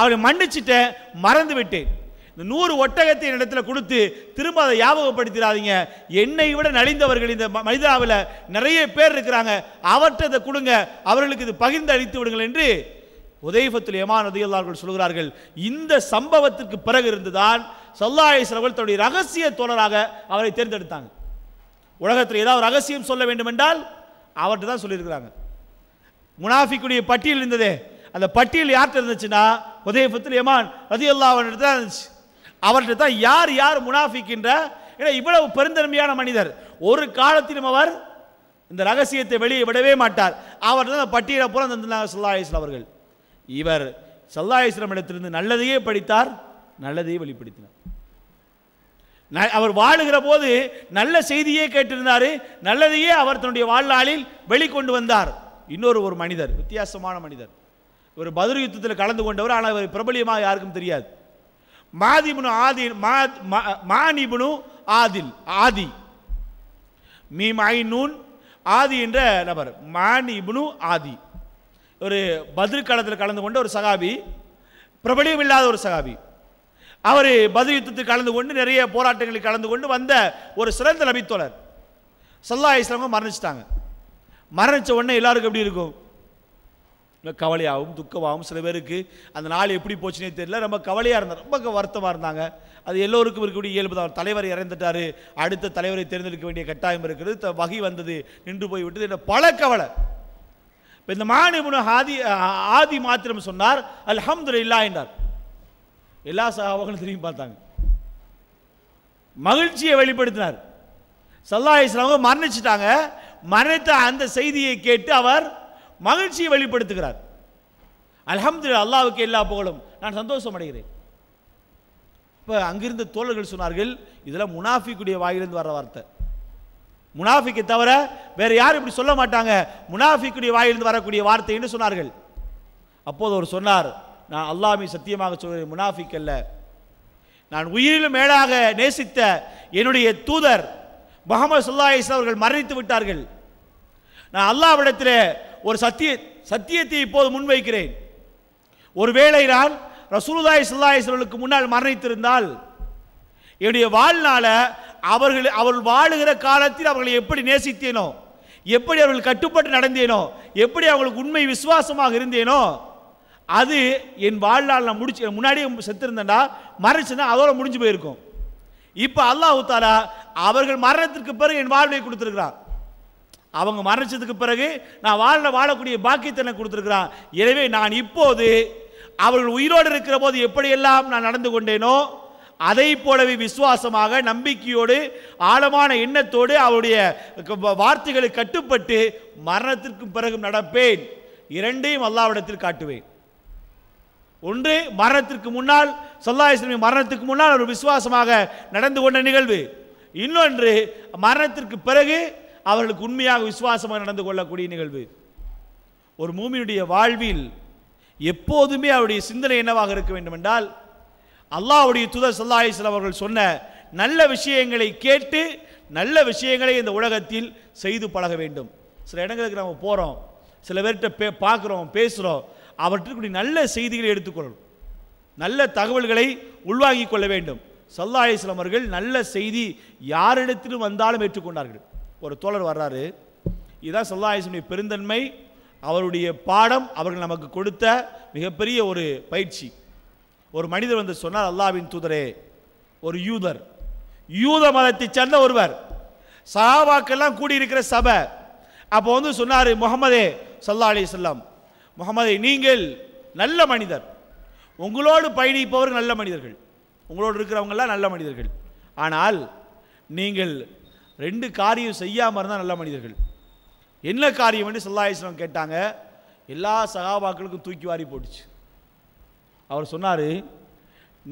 அவளை மன்னிச்சிட்டேன் மறந்து விட்டேன் இந்த நூறு ஒட்டகத்தை இடத்துல கொடுத்து திரும்ப அதை ஞாபகப்படுத்திடாதீங்க என்னை விட நலிந்தவர்கள் இந்த மனிதாவில் நிறைய பேர் இருக்கிறாங்க அவற்றை இதை கொடுங்க அவர்களுக்கு இது பகிர்ந்து அழித்து விடுங்கள் என்று உதயபத்தில் எமான் உதயல்லார்கள் சொல்கிறார்கள் இந்த சம்பவத்திற்கு பிறகு இருந்துதான் சல்லாஹேஸ் அவர்கள் தன்னுடைய ரகசிய தோழராக அவரை தேர்ந்தெடுத்தாங்க உலகத்தில் ஏதாவது ரகசியம் சொல்ல வேண்டும் என்றால் அவர்கிட்ட தான் சொல்லியிருக்கிறாங்க முனாஃபிக்குடைய பட்டியல் இருந்ததே அந்த பட்டியல் யார்கிட்ட இருந்துச்சுன்னா உதயபத்தில் எமான் ரதியுல்லாவின் தான் இருந்துச்சு அவர்கிட்ட தான் யார் யார் முனாஃபிக்கின்ற ஏன்னா இவ்வளவு பெருந்தன்மையான மனிதர் ஒரு காலத்திலும் அவர் இந்த ரகசியத்தை வெளியே விடவே மாட்டார் அவர் தான் பட்டியலை புறம் தந்திருந்தாங்க சல்லா அவர்கள் இவர் சல்லா இடத்திலிருந்து நல்லதையே படித்தார் நல்லதையே வெளிப்படுத்தினார் அவர் வாழுகிற போது நல்ல செய்தியே கேட்டிருந்தார் நல்லதையே அவர் தன்னுடைய வாழ்நாளில் வெளிக்கொண்டு வந்தார் இன்னொரு ஒரு மனிதர் வித்தியாசமான மனிதர் ஒரு பதில் யுத்தத்தில் கலந்து கொண்டவர் ஆனால் அவர் பிரபலியமாக யாருக்கும் தெரியாது மாதிபுனு ஆதி மானிபுனு ஆதில் ஆதி மீம் ஐநூன் ஆதி என்ற நபர் மானிபுனு ஆதி ஒரு பதில் காலத்தில் கலந்து கொண்ட ஒரு சகாபி பிரபலியம் இல்லாத ஒரு சகாபி அவர் பதில் கலந்து கொண்டு நிறைய போராட்டங்களில் கலந்து கொண்டு வந்த ஒரு சிறந்த நபித்தோழர் சல்லா இஸ்லாமும் மரணிச்சிட்டாங்க மரணித்த உடனே எல்லாருக்கும் எப்படி இருக்கும் கவலையாகவும் துக்கமாகவும் சில பேருக்கு அந்த நாள் எப்படி போச்சுன்னே தெரியல ரொம்ப கவலையாக இருந்தார் ரொம்ப வருத்தமாக இருந்தாங்க அது எல்லோருக்கும் இருக்கக்கூடிய இயல்பு தான் தலைவர் இறந்துட்டார் அடுத்த தலைவரை தேர்ந்தெடுக்க வேண்டிய கட்டாயம் இருக்கிறது வகை வந்தது நின்று போய்விட்டது என்ற பல கவலை இப்போ இந்த மாநிபுன ஆதி ஆதி மாத்திரம் சொன்னார் அல்ஹம்து இல்லா என்றார் எல்லா சகாபாக்களும் திரும்பி பார்த்தாங்க மகிழ்ச்சியை வெளிப்படுத்தினார் சல்லாஹ் இஸ்லாமும் மரணிச்சிட்டாங்க மரணித்த அந்த செய்தியை கேட்டு அவர் மகிழ்ச்சியை வெளிப்படுத்துகிறார் அலமது அல்லாவுக்கு எல்லா புகழும் நான் சந்தோஷம் அடைகிறேன் இப்போ அங்கிருந்த தோழர்கள் சொன்னார்கள் இதெல்லாம் முனாஃபிக்குடைய வாயிலிருந்து வர வார்த்தை முனாஃபிக்கு தவிர வேறு யாரும் இப்படி சொல்ல மாட்டாங்க முனாஃபிக்குடைய வாயிலிருந்து வரக்கூடிய வார்த்தைன்னு சொன்னார்கள் அப்போது அவர் சொன்னார் நான் அல்லாமே சத்தியமாக சொல்கிறேன் முனாஃபிக் அல்ல நான் உயிரிலும் மேலாக நேசித்த என்னுடைய தூதர் முகமது சுல்லா அவர்கள் மரணித்து விட்டார்கள் நான் அல்லாவிடத்தில் ஒரு சத்திய சத்தியத்தை இப்போது முன்வைக்கிறேன் ஒருவேளை நான் ரசூலுதாய் சுல்லாஹர்களுக்கு முன்னால் மரணித்திருந்தால் என்னுடைய வாழ்நாள அவர்கள் அவள் வாழுகிற காலத்தில் அவர்களை எப்படி நேசித்தேனோ எப்படி அவர்கள் கட்டுப்பட்டு நடந்தேனோ எப்படி அவர்களுக்கு உண்மை விசுவாசமாக இருந்தேனோ அது என் வாழ்நாள் நான் முடிச்சு முன்னாடியே செத்துருந்தேன்டா மறைச்சுன்னா அதோட முடிஞ்சு போயிருக்கும் இப்போ அல்லாஹு தாலா அவர்கள் மரணத்திற்கு பிறகு என் வாழ்வை கொடுத்துருக்கிறான் அவங்க மரணிச்சதுக்கு பிறகு நான் வாழ வாழக்கூடிய பாக்கியத்தை எனக்கு கொடுத்துருக்குறான் எனவே நான் இப்போது அவர்கள் உயிரோடு இருக்கிற போது எப்படியெல்லாம் நான் நடந்து கொண்டேனோ அதை போலவே விசுவாசமாக நம்பிக்கையோடு ஆழமான எண்ணத்தோடு அவருடைய வார்த்தைகளை கட்டுப்பட்டு மரணத்திற்கு பிறகு நடப்பேன் இரண்டையும் அல்லாவிடத்தில் காட்டுவேன் ஒன்று மரணத்திற்கு முன்னால் சொல்லாஹிஸ்லமி மரணத்துக்கு முன்னால் ஒரு விசுவாசமாக நடந்து கொண்ட நிகழ்வு இன்னொன்று மரணத்திற்கு பிறகு அவர்களுக்கு உண்மையாக விசுவாசமாக நடந்து கொள்ளக்கூடிய நிகழ்வு ஒரு மூமியினுடைய வாழ்வில் எப்போதுமே அவருடைய சிந்தனை என்னவாக இருக்க வேண்டும் என்றால் அல்லாவுடைய துதர் சல்லா அவர்கள் சொன்ன நல்ல விஷயங்களை கேட்டு நல்ல விஷயங்களை இந்த உலகத்தில் செய்து பழக வேண்டும் சில இடங்களுக்கு நம்ம போகிறோம் சில பேர்கிட்ட பே பார்க்குறோம் பேசுகிறோம் அவற்றுக்குரிய நல்ல செய்திகளை எடுத்துக்கொள்ளணும் நல்ல தகவல்களை உள்வாங்கிக் கொள்ள வேண்டும் சல்லா அவர்கள் நல்ல செய்தி யாரிடத்திலும் வந்தாலும் ஏற்றுக்கொண்டார்கள் ஒரு தோழர் வர்றாரு இதான் சொல்லாயுசனுடைய பெருந்தன்மை அவருடைய பாடம் அவர்கள் நமக்கு கொடுத்த மிகப்பெரிய ஒரு பயிற்சி ஒரு மனிதர் வந்து சொன்னார் அல்லாவின் தூதரே ஒரு யூதர் யூத மதத்தை சேர்ந்த ஒருவர் சாவாக்கெல்லாம் கூடியிருக்கிற சபை அப்போ வந்து சொன்னார் முகமதே சல்லா அலி சொல்லாம் முகமதே நீங்கள் நல்ல மனிதர் உங்களோடு பயணிப்பவர்கள் நல்ல மனிதர்கள் உங்களோடு இருக்கிறவங்கெல்லாம் நல்ல மனிதர்கள் ஆனால் நீங்கள் ரெண்டு காரியம் செய்யாமல் இருந்தால் நல்ல மனிதர்கள் என்ன காரியம்னு சொல்லாயிஸ்லாம் கேட்டாங்க எல்லா சகாபாக்களுக்கும் தூக்கி வாரி போட்டுச்சு அவர் சொன்னார்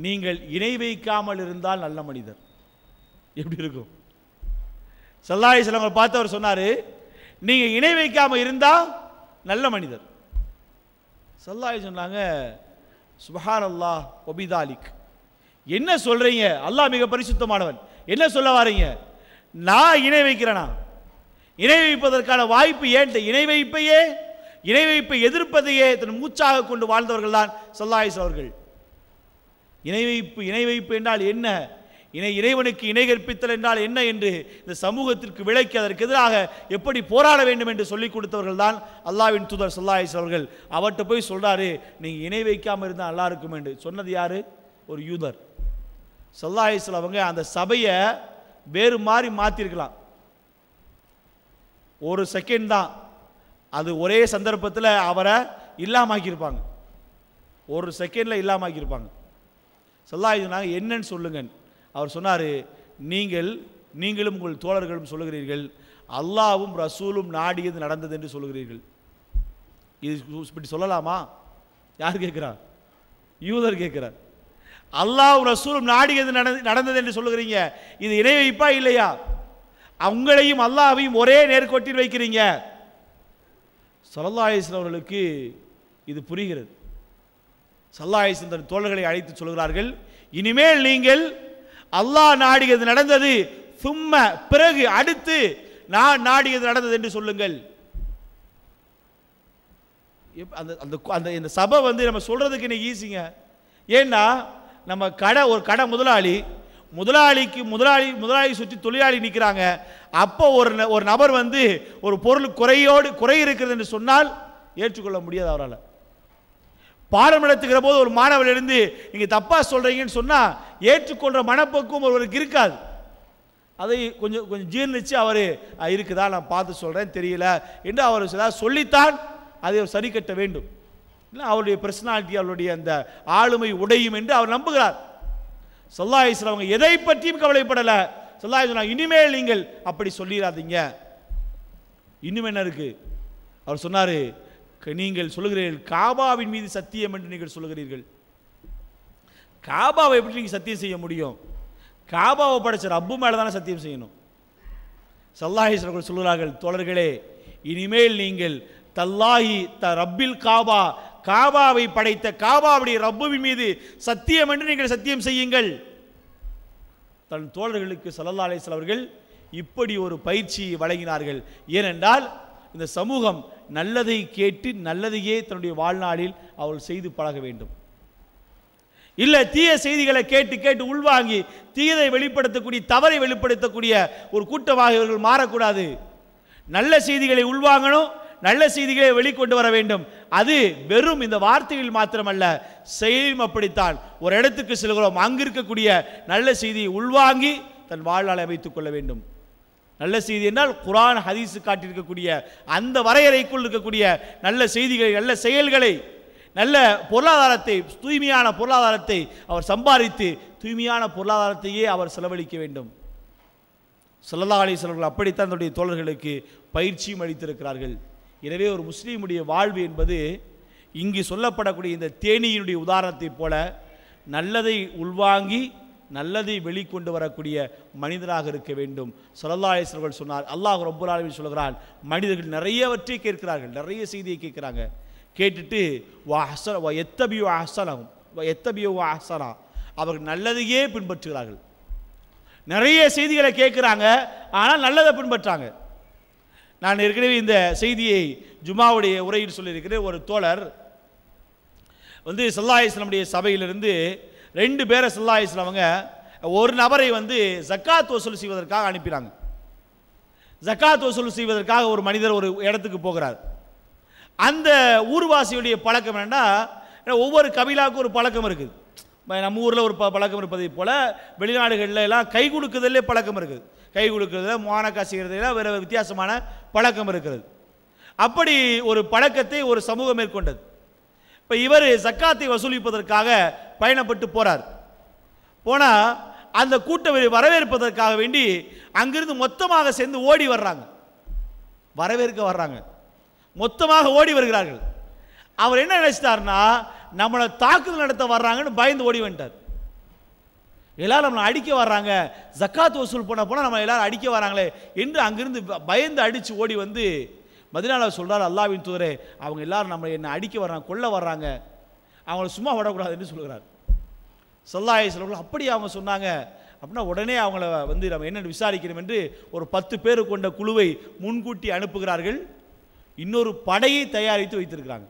நீங்கள் இணை வைக்காமல் இருந்தால் நல்ல மனிதர் எப்படி இருக்கும் சல்லாஹிஸ்லாம் அவங்களை பார்த்து அவர் சொன்னார் நீங்கள் இணை வைக்காமல் இருந்தால் நல்ல மனிதர் சல்லாஹி சொன்னாங்க சுபஹான் அல்லா ஒபிதாலிக் என்ன சொல்கிறீங்க அல்லாஹ் மிக பரிசுத்தமானவன் என்ன சொல்ல வரீங்க நான் இணை வைக்கிறேனா இணை வைப்பதற்கான வாய்ப்பு ஏன் இணை வைப்பையே இணை வைப்பை எதிர்ப்பதையே தன் மூச்சாக கொண்டு வாழ்ந்தவர்கள் தான் சொல்லாயிஸ் அவர்கள் இணை வைப்பு இணை வைப்பு என்றால் என்ன இணை இறைவனுக்கு இணை கற்பித்தல் என்றால் என்ன என்று இந்த சமூகத்திற்கு விளக்கி அதற்கு எதிராக எப்படி போராட வேண்டும் என்று சொல்லிக் கொடுத்தவர்கள் தான் அல்லாவின் தூதர் சொல்லாயிஸ் அவர்கள் அவர்கிட்ட போய் சொல்கிறாரு நீங்கள் இணை வைக்காமல் இருந்தால் நல்லா இருக்கும் என்று சொன்னது யார் ஒரு யூதர் சொல்லாயிஸ்ல அவங்க அந்த சபையை வேறு மாதிரி மாற்றிருக்கலாம் ஒரு செகண்ட் தான் அது ஒரே சந்தர்ப்பத்தில் அவரை இல்லாமாக்கியிருப்பாங்க ஒரு செகண்டில் இல்லாமாக்கியிருப்பாங்க சொல்லா இது நாங்கள் என்னன்னு சொல்லுங்கள் அவர் சொன்னார் நீங்கள் நீங்களும் உங்கள் தோழர்களும் சொல்லுகிறீர்கள் அல்லாவும் ரசூலும் நாடியது நடந்தது என்று சொல்லுகிறீர்கள் இது இப்படி சொல்லலாமா யார் கேட்குறா யூதர் கேட்குறார் அல்லாஹ் ரசூலும் எது நடந்தது என்று சொல்லுகிறீங்க இது இணை வைப்பா இல்லையா அவங்களையும் அல்லாவையும் ஒரே நேர்கோட்டில் வைக்கிறீங்க சல்லா அலிஸ்லாம் அவர்களுக்கு இது புரிகிறது சல்லா அலிஸ்லாம் தன் தோழர்களை அழைத்து சொல்கிறார்கள் இனிமேல் நீங்கள் அல்லாஹ் நாடியது நடந்தது சும்ம பிறகு அடுத்து நான் நாடியது நடந்தது என்று சொல்லுங்கள் அந்த அந்த அந்த இந்த சபை வந்து நம்ம சொல்கிறதுக்கு இன்னைக்கு ஈஸிங்க ஏன்னா நம்ம கடை ஒரு கடை முதலாளி முதலாளிக்கு முதலாளி முதலாளி சுற்றி தொழிலாளி நிற்கிறாங்க அப்போ ஒரு ஒரு நபர் வந்து ஒரு பொருள் குறையோடு குறை இருக்கிறது என்று சொன்னால் ஏற்றுக்கொள்ள முடியாது அவரால் பாடம் நடத்துகிற போது ஒரு மாணவர் இருந்து நீங்கள் தப்பாக சொல்கிறீங்கன்னு சொன்னால் ஏற்றுக்கொள்கிற மனப்போக்கும் ஒருவருக்கு இருக்காது அதை கொஞ்சம் கொஞ்சம் ஜீர்ணித்து அவர் இருக்குதா நான் பார்த்து சொல்கிறேன் தெரியல என்று அவர் ஏதாவது சொல்லித்தான் அதை சரி கட்ட வேண்டும் இல்லை அவருடைய பர்சனாலிட்டி அவருடைய அந்த ஆளுமை உடையும் என்று அவர் நம்புகிறார் சொல்லாயிஸ்லாம் அவங்க எதை பற்றியும் கவலைப்படலை சொல்லாயிஸ்லாம் இனிமேல் நீங்கள் அப்படி சொல்லிடாதீங்க இன்னும் என்ன இருக்கு அவர் சொன்னார் நீங்கள் சொல்லுகிறீர்கள் காபாவின் மீது சத்தியம் என்று நீங்கள் சொல்லுகிறீர்கள் காபாவை எப்படி நீங்கள் சத்தியம் செய்ய முடியும் காபாவை படைச்ச ரப்பு மேலே தானே சத்தியம் செய்யணும் சல்லாஹீஸ்வர்கள் சொல்கிறார்கள் தோழர்களே இனிமேல் நீங்கள் தல்லாஹி த ரப்பில் காபா காபாவை படைத்த காபாவுடைய ரப்புவின் மீது சத்தியம் என்று நீங்கள் சத்தியம் செய்யுங்கள் தன் தோழர்களுக்கு சல்லல்லா அலிஸ்லாம் இப்படி ஒரு பயிற்சியை வழங்கினார்கள் ஏனென்றால் இந்த சமூகம் நல்லதை கேட்டு நல்லதையே தன்னுடைய வாழ்நாளில் அவள் செய்து பழக வேண்டும் இல்லை தீய செய்திகளை கேட்டு கேட்டு உள்வாங்கி தீயதை வெளிப்படுத்தக்கூடிய தவறை வெளிப்படுத்தக்கூடிய ஒரு கூட்டமாக இவர்கள் மாறக்கூடாது நல்ல செய்திகளை உள்வாங்கணும் நல்ல செய்திகளை வெளிக்கொண்டு வர வேண்டும் அது வெறும் இந்த வார்த்தையில் மாத்திரமல்ல செயலும் அப்படித்தான் ஒரு இடத்துக்கு செல்கிறோம் அங்கு இருக்கக்கூடிய நல்ல செய்தியை உள்வாங்கி தன் வாழ்நாளை அமைத்துக் கொள்ள வேண்டும் நல்ல செய்தி என்றால் குரான் ஹதீஸு காட்டியிருக்கக்கூடிய அந்த வரையறைக்குள் இருக்கக்கூடிய நல்ல செய்திகளை நல்ல செயல்களை நல்ல பொருளாதாரத்தை தூய்மையான பொருளாதாரத்தை அவர் சம்பாதித்து தூய்மையான பொருளாதாரத்தையே அவர் செலவழிக்க வேண்டும் சொல்லல்லா அலிஸ்வர்கள் அப்படித்தான் தன்னுடைய தோழர்களுக்கு பயிற்சியும் அளித்திருக்கிறார்கள் எனவே ஒரு முஸ்லீமுடைய வாழ்வு என்பது இங்கு சொல்லப்படக்கூடிய இந்த தேனியினுடைய உதாரணத்தைப் போல நல்லதை உள்வாங்கி நல்லதை வெளிக்கொண்டு வரக்கூடிய மனிதராக இருக்க வேண்டும் சொல்லல்லாசர்கள் சொன்னார் அல்லாஹ் ரொம்ப ஆளுமே சொல்கிறான் மனிதர்கள் நிறையவற்றை கேட்கிறார்கள் நிறைய செய்தியை கேட்குறாங்க கேட்டுட்டு எத்தபியோ அசனம் எத்தபியோ வா அவர்கள் நல்லதையே பின்பற்றுகிறார்கள் நிறைய செய்திகளை கேட்குறாங்க ஆனால் நல்லதை பின்பற்றாங்க நான் ஏற்கனவே இந்த செய்தியை ஜுமாவுடைய உரையில் சொல்லியிருக்கிறேன் ஒரு தோழர் வந்து சல்லா இஸ்லாமுடைய சபையிலிருந்து ரெண்டு பேரை சல்லா அவங்க ஒரு நபரை வந்து ஜக்காத் வசூல் செய்வதற்காக அனுப்பினாங்க ஜக்காத் வசூல் செய்வதற்காக ஒரு மனிதர் ஒரு இடத்துக்கு போகிறார் அந்த ஊர்வாசியுடைய பழக்கம் என்னென்னா ஒவ்வொரு கபிலாவுக்கும் ஒரு பழக்கம் இருக்குது நம்ம ஊரில் ஒரு ப பழக்கம் இருப்பதை போல் வெளிநாடுகளில் எல்லாம் கை கொடுக்குறதுலே பழக்கம் இருக்குது கை கொடுக்குறதுல மோனக்கா செய்கிறதுல வேறு வித்தியாசமான பழக்கம் இருக்கிறது அப்படி ஒரு பழக்கத்தை ஒரு சமூகம் மேற்கொண்டது இப்போ இவர் சக்காத்தை வசூலிப்பதற்காக பயணப்பட்டு போகிறார் போனால் அந்த கூட்டம் வரவேற்பதற்காக வேண்டி அங்கிருந்து மொத்தமாக சேர்ந்து ஓடி வர்றாங்க வரவேற்க வர்றாங்க மொத்தமாக ஓடி வருகிறார்கள் அவர் என்ன நினைச்சிட்டாருன்னா நம்மளை தாக்குதல் நடத்த வர்றாங்கன்னு பயந்து ஓடி வந்துட்டார் எல்லாரும் நம்மளை அடிக்க வர்றாங்க ஜக்காத் வசூல் போன போனால் நம்ம எல்லாரும் அடிக்க வராங்களே என்று அங்கிருந்து பயந்து அடித்து ஓடி வந்து மதினால சொல்கிறார் அல்லாவின் தூதரே அவங்க எல்லாரும் நம்மளை என்னை அடிக்க வர்றாங்க கொல்ல வர்றாங்க அவங்கள சும்மா விடக்கூடாது என்று சொல்கிறார் சொல்லாய சொல்லவர்கள் அப்படி அவங்க சொன்னாங்க அப்படின்னா உடனே அவங்கள வந்து நம்ம என்னென்னு விசாரிக்கணும் என்று ஒரு பத்து பேர் கொண்ட குழுவை முன்கூட்டி அனுப்புகிறார்கள் இன்னொரு படையை தயாரித்து வைத்திருக்கிறாங்க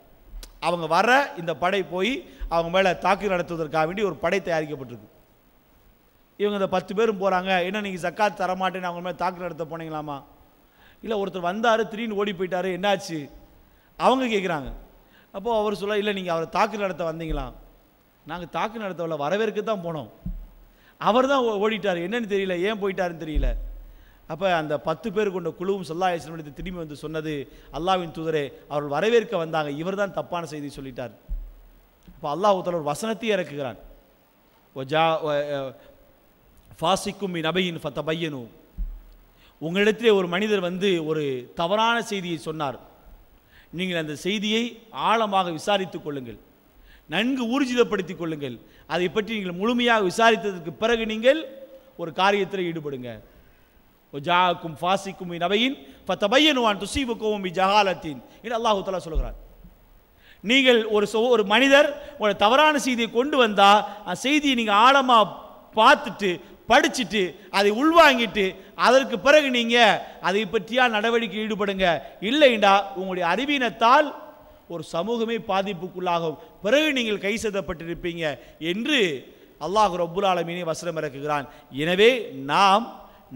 அவங்க வர இந்த படை போய் அவங்க மேலே தாக்கு நடத்துவதற்காக வேண்டி ஒரு படை தயாரிக்கப்பட்டிருக்கு இவங்க இந்த பத்து பேரும் போகிறாங்க என்ன நீங்கள் சக்காத் தரமாட்டேன்னு அவங்க மேலே தாக்கு நடத்த போனீங்களாமா இல்லை ஒருத்தர் வந்தார் திடீர்னு ஓடி போயிட்டார் என்னாச்சு அவங்க கேட்குறாங்க அப்போது அவர் சொல்ல இல்லை நீங்கள் அவரை தாக்கு நடத்த வந்தீங்களா நாங்கள் தாக்கு நடத்தவில்லை வரவேற்க தான் போனோம் அவர் தான் ஓடிட்டார் என்னன்னு தெரியல ஏன் போயிட்டாருன்னு தெரியல அப்போ அந்த பத்து பேர் கொண்ட குழுவும் சொல்லா இஸ்லாமத்தை திரும்பி வந்து சொன்னது அல்லாவின் தூதரே அவர்கள் வரவேற்க வந்தாங்க இவர் தான் தப்பான செய்தி சொல்லிட்டார் அப்போ அல்லாஹூத்தல ஒரு வசனத்தை இறக்குகிறான் ஃபாசிக்கும் நபையின் பையனும் உங்களிடத்திலே ஒரு மனிதர் வந்து ஒரு தவறான செய்தியை சொன்னார் நீங்கள் அந்த செய்தியை ஆழமாக விசாரித்துக் கொள்ளுங்கள் நன்கு ஊர்ஜிதப்படுத்திக் கொள்ளுங்கள் அதை பற்றி நீங்கள் முழுமையாக விசாரித்ததற்கு பிறகு நீங்கள் ஒரு காரியத்தில் ஈடுபடுங்க ஜாக்கும் ஃபாசிக்கும் நபையின் கோவம் துசீபுக்கும் ஜஹாலத்தின் என்று அல்லாஹு தலா சொல்கிறார் நீங்கள் ஒரு சோ ஒரு மனிதர் ஒரு தவறான செய்தியை கொண்டு வந்தால் அந்த செய்தியை நீங்கள் ஆழமாக பார்த்துட்டு படிச்சுட்டு அதை உள்வாங்கிட்டு அதற்கு பிறகு நீங்கள் அதை பற்றியா நடவடிக்கை ஈடுபடுங்க இல்லைண்டா உங்களுடைய அறிவினத்தால் ஒரு சமூகமே பாதிப்புக்குள்ளாகும் பிறகு நீங்கள் கை செதப்பட்டிருப்பீங்க என்று அல்லாஹ் ரபுல் ஆலமினே வசனம் இறக்குகிறான் எனவே நாம்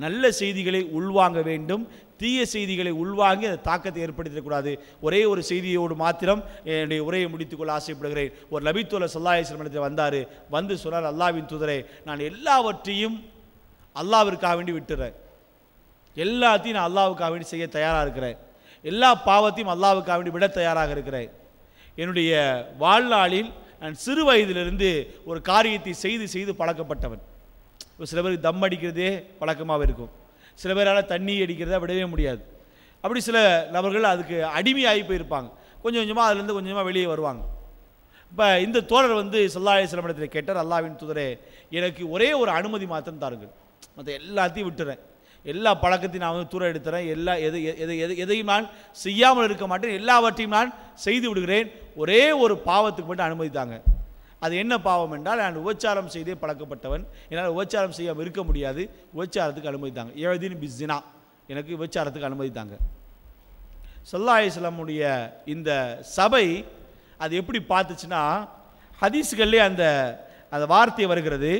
நல்ல செய்திகளை உள்வாங்க வேண்டும் தீய செய்திகளை உள்வாங்கி அந்த தாக்கத்தை ஏற்படுத்திடக்கூடாது ஒரே ஒரு செய்தியோடு மாத்திரம் என்னுடைய உரையை முடித்துக்கொள்ள ஆசைப்படுகிறேன் ஒரு நபித்துள்ள சல்லாஹிஸ்லமத்தில் வந்தார் வந்து சொன்னார் அல்லாவின் தூதரை நான் எல்லாவற்றையும் அல்லாவிற்காக வேண்டி விட்டுறேன் எல்லாத்தையும் நான் அல்லாவுக்காக வேண்டி செய்ய தயாராக இருக்கிறேன் எல்லா பாவத்தையும் அல்லாவுக்காக வேண்டி விட தயாராக இருக்கிறேன் என்னுடைய வாழ்நாளில் நான் சிறு வயதிலிருந்து ஒரு காரியத்தை செய்து செய்து பழக்கப்பட்டவன் சில பேருக்கு தம் அடிக்கிறதே பழக்கமாக இருக்கும் சில பேரால் தண்ணி அடிக்கிறத விடவே முடியாது அப்படி சில நபர்கள் அதுக்கு அடிமையாகி போயிருப்பாங்க கொஞ்சம் கொஞ்சமாக அதுலேருந்து கொஞ்சமாக வெளியே வருவாங்க இப்போ இந்த தோழர் வந்து சல்லா அலிஸ்லமிடத்தில் கேட்டார் அல்லாவின் தூதரே எனக்கு ஒரே ஒரு அனுமதி மாத்திரம் தாருங்கள் மற்ற எல்லாத்தையும் விட்டுறேன் எல்லா பழக்கத்தையும் நான் வந்து தூர எடுத்துறேன் எல்லா எது எது எது எதையும் நான் செய்யாமல் இருக்க மாட்டேன் எல்லாவற்றையும் நான் செய்து விடுகிறேன் ஒரே ஒரு பாவத்துக்கு மட்டும் அனுமதித்தாங்க அது என்ன பாவம் என்றால் நான் உபச்சாரம் செய்தே பழக்கப்பட்டவன் என்னால் உபச்சாரம் செய்யாமல் இருக்க முடியாது உபச்சாரத்துக்கு அனுமதித்தாங்க ஏழுதின் பிஸ்னா எனக்கு உபச்சாரத்துக்கு அனுமதித்தாங்க சொல்லா இஸ்லாமுடைய இந்த சபை அது எப்படி பார்த்துச்சுன்னா ஹதீஸ்கள்லே அந்த அந்த வார்த்தை வருகிறது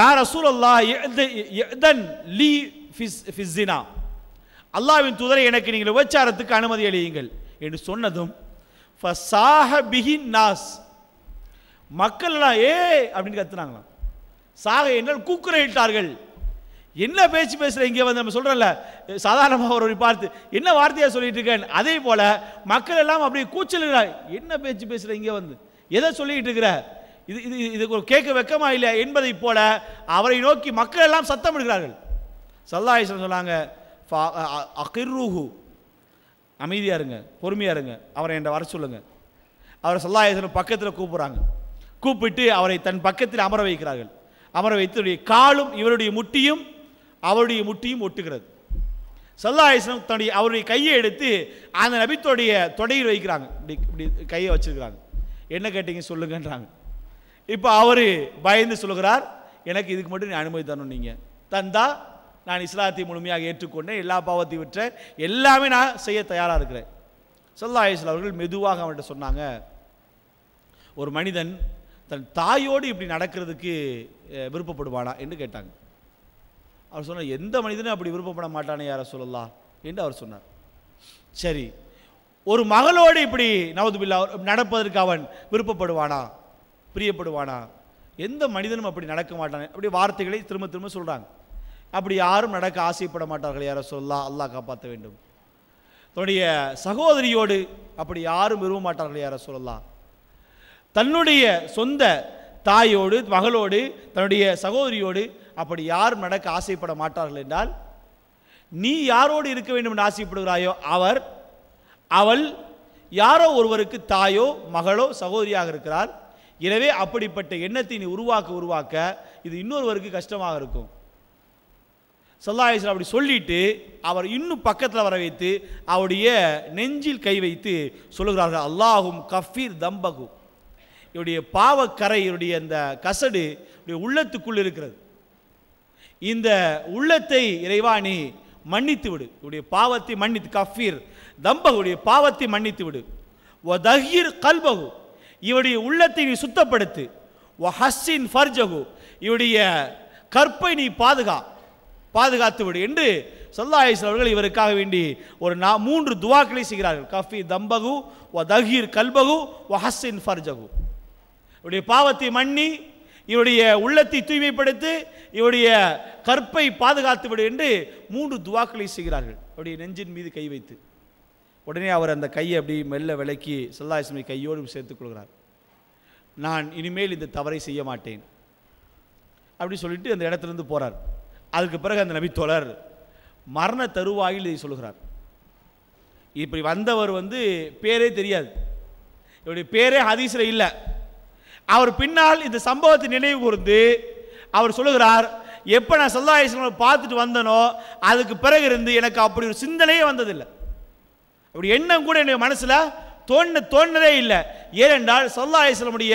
யார் அசூல் அல்லா லீ அல்லாவின் தூதரை எனக்கு நீங்கள் உபச்சாரத்துக்கு அனுமதி அளியுங்கள் என்று சொன்னதும் நாஸ் மக்கள்லாம் ஏ அப்படின்னு கத்துனாங்களாம் சாக என்றால் கூக்குரையிட்டார்கள் என்ன பேச்சு பேசுகிற இங்கே வந்து நம்ம சொல்கிறோம்ல சாதாரணமாக ஒரு பார்த்து என்ன வார்த்தையாக சொல்லிட்டு இருக்கேன் அதே போல் மக்கள் எல்லாம் அப்படியே கூச்சலுகிறா என்ன பேச்சு பேசுகிற இங்கே வந்து எதை சொல்லிக்கிட்டு இருக்கிற இது இது இது ஒரு கேட்க வெக்கமா இல்லை என்பதை போல அவரை நோக்கி மக்கள் எல்லாம் சத்தம் எடுக்கிறார்கள் சல்லாஹேஸ்வரன் சொன்னாங்க அகிர்ரூஹு அமைதியாக இருங்க பொறுமையாக இருங்க அவரை என்னை வர சொல்லுங்கள் அவரை சல்லாஹேஸ்வரன் பக்கத்தில் கூப்பிட்றாங்க கூப்பிட்டு அவரை தன் பக்கத்தில் அமர வைக்கிறார்கள் அமர வைத்து காலும் இவருடைய முட்டியும் அவருடைய முட்டியும் ஒட்டுகிறது சல்லா இஸ்லாம் தன்னுடைய அவருடைய கையை எடுத்து அந்த நபித்தோடைய தொடையில் வைக்கிறாங்க இப்படி இப்படி கையை வச்சுருக்கிறாங்க என்ன கேட்டீங்க சொல்லுங்கன்றாங்க இப்போ அவர் பயந்து சொல்கிறார் எனக்கு இதுக்கு மட்டும் நீ அனுமதி தரணும் நீங்கள் தந்தா நான் இஸ்லாத்தை முழுமையாக ஏற்றுக்கொண்டேன் எல்லா பாவத்தை விட்ட எல்லாமே நான் செய்ய தயாராக இருக்கிறேன் சொல்லா இஸ்லாம் அவர்கள் மெதுவாக அவன்கிட்ட சொன்னாங்க ஒரு மனிதன் தன் தாயோடு இப்படி நடக்கிறதுக்கு விருப்பப்படுவானா என்று கேட்டாங்க அவர் சொன்னார் எந்த மனிதனும் அப்படி விருப்பப்பட மாட்டானே யாரை சொல்லலாம் என்று அவர் சொன்னார் சரி ஒரு மகளோடு இப்படி நவதுபில்லா நடப்பதற்கு அவன் விருப்பப்படுவானா பிரியப்படுவானா எந்த மனிதனும் அப்படி நடக்க மாட்டானே அப்படி வார்த்தைகளை திரும்ப திரும்ப சொல்கிறாங்க அப்படி யாரும் நடக்க ஆசைப்பட மாட்டார்கள் யாரை சொல்லலாம் அல்லாஹ் காப்பாற்ற வேண்டும் தன்னுடைய சகோதரியோடு அப்படி யாரும் விரும்ப மாட்டார்கள் யாரை சொல்லலாம் தன்னுடைய சொந்த தாயோடு மகளோடு தன்னுடைய சகோதரியோடு அப்படி யார் நடக்க ஆசைப்பட மாட்டார்கள் என்றால் நீ யாரோடு இருக்க வேண்டும் என்று ஆசைப்படுகிறாயோ அவர் அவள் யாரோ ஒருவருக்கு தாயோ மகளோ சகோதரியாக இருக்கிறார் எனவே அப்படிப்பட்ட எண்ணத்தை நீ உருவாக்க உருவாக்க இது இன்னொருவருக்கு கஷ்டமாக இருக்கும் சல்லாஹேஸ்வர் அப்படி சொல்லிட்டு அவர் இன்னும் பக்கத்தில் வர வைத்து அவருடைய நெஞ்சில் கை வைத்து சொல்லுகிறார்கள் அல்லாஹும் கஃபீர் தம்பகு இவருடைய பாவக்கரை இவருடைய அந்த கசடு உள்ளத்துக்குள் இருக்கிறது இந்த உள்ளத்தை இறைவா நீ மன்னித்து விடு இவருடைய பாவத்தை மன்னித்து கஃபீர் தம்பகுடைய பாவத்தை மன்னித்து விடு ஓ தஹீர் கல்பகு இவருடைய உள்ளத்தை நீ சுத்தப்படுத்து ஓ ஹஸ்ஸின் ஃபர்ஜகு இவருடைய கற்பை நீ பாதுகா பாதுகாத்து விடு என்று சொல்லாயிஸ் அவர்கள் இவருக்காக வேண்டி ஒரு நா மூன்று துவாக்களை செய்கிறார்கள் கஃபி தம்பகு ஓ தஹீர் கல்பகு ஓ ஹஸ்ஸின் ஃபர்ஜகு இவருடைய பாவத்தை மன்னி இவருடைய உள்ளத்தை தூய்மைப்படுத்து இவருடைய கற்பை பாதுகாத்து விடு என்று மூன்று துவாக்களை செய்கிறார்கள் அவருடைய நெஞ்சின் மீது கை வைத்து உடனே அவர் அந்த கையை அப்படி மெல்ல விளக்கி செல்லாஸ்மி கையோடு சேர்த்துக் கொள்கிறார் நான் இனிமேல் இந்த தவறை செய்ய மாட்டேன் அப்படி சொல்லிட்டு அந்த இடத்துலேருந்து போகிறார் அதுக்கு பிறகு அந்த நபித்தோழர் மரண தருவாயில் இதை சொல்கிறார் இப்படி வந்தவர் வந்து பேரே தெரியாது இவருடைய பேரே ஹதீஸில் இல்லை அவர் பின்னால் இந்த சம்பவத்தை நினைவு கூர்ந்து அவர் சொல்லுகிறார் எப்போ நான் சொல்லா இஸ்லாமை பார்த்துட்டு வந்தனோ அதுக்கு பிறகு இருந்து எனக்கு அப்படி ஒரு சிந்தனையே வந்ததில்லை அப்படி எண்ணம் கூட என்னுடைய மனசில் தோண தோன்றதே இல்லை ஏனென்றால் சொல்லா இஸ்லாமுடைய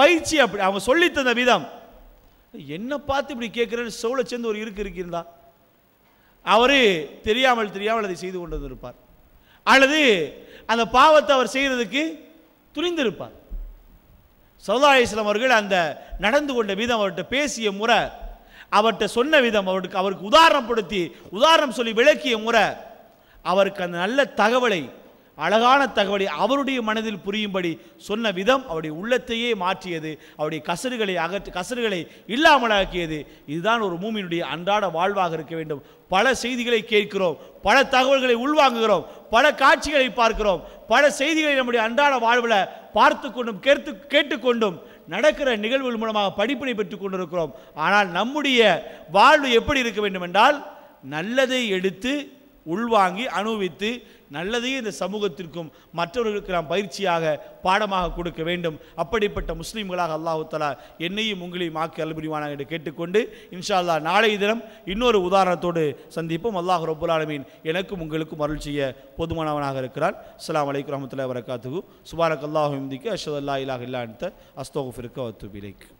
பயிற்சி அப்படி அவங்க சொல்லித்தந்த விதம் என்னை பார்த்து இப்படி கேட்குறேன்னு சோழ சேர்ந்து ஒரு இருக்கு இருக்கிருந்தா அவர் தெரியாமல் தெரியாமல் அதை செய்து கொண்டு வந்திருப்பார் அல்லது அந்த பாவத்தை அவர் செய்கிறதுக்கு துணிந்திருப்பார் சௌதா இஸ்லாம் அவர்கள் அந்த நடந்து கொண்ட விதம் அவர்கிட்ட பேசிய முறை அவர்கிட்ட சொன்ன விதம் அவருக்கு அவருக்கு உதாரணப்படுத்தி உதாரணம் சொல்லி விளக்கிய முறை அவருக்கு அந்த நல்ல தகவலை அழகான தகவலை அவருடைய மனதில் புரியும்படி சொன்ன விதம் அவருடைய உள்ளத்தையே மாற்றியது அவருடைய கசறுகளை அகற்று கசறுகளை இல்லாமலாக்கியது இதுதான் ஒரு மூமியினுடைய அன்றாட வாழ்வாக இருக்க வேண்டும் பல செய்திகளை கேட்கிறோம் பல தகவல்களை உள்வாங்குகிறோம் பல காட்சிகளை பார்க்கிறோம் பல செய்திகளை நம்முடைய அன்றாட வாழ்வில் பார்த்து கொண்டும் கேட்டு கேட்டுக்கொண்டும் நடக்கிற நிகழ்வுகள் மூலமாக படிப்பினை பெற்றுக் கொண்டிருக்கிறோம் ஆனால் நம்முடைய வாழ்வு எப்படி இருக்க வேண்டும் என்றால் நல்லதை எடுத்து உள்வாங்கி அனுபவித்து நல்லதையே இந்த சமூகத்திற்கும் மற்றவர்களுக்கு நாம் பயிற்சியாக பாடமாக கொடுக்க வேண்டும் அப்படிப்பட்ட முஸ்லீம்களாக அல்லாஹு தலா என்னையும் உங்களையும் ஆக்கி அல்புரிவானாக என்று கேட்டுக்கொண்டு இன்ஷா அல்லா நாளைய தினம் இன்னொரு உதாரணத்தோடு சந்திப்போம் அல்லாஹ் ரபுல்லாலமீன் எனக்கும் உங்களுக்கும் அருள் செய்ய போதுமானவனாக இருக்கிறான் அஸ்லாம் வலைக்கு ரஹமத்துல வரகாத்துகு சுபாரக் அல்லாஹிம்திக்கு அஷத் அல்லா இலாஹ் இல்லா அஸ்தோஃபிற்கு அத்துபிலைக்கு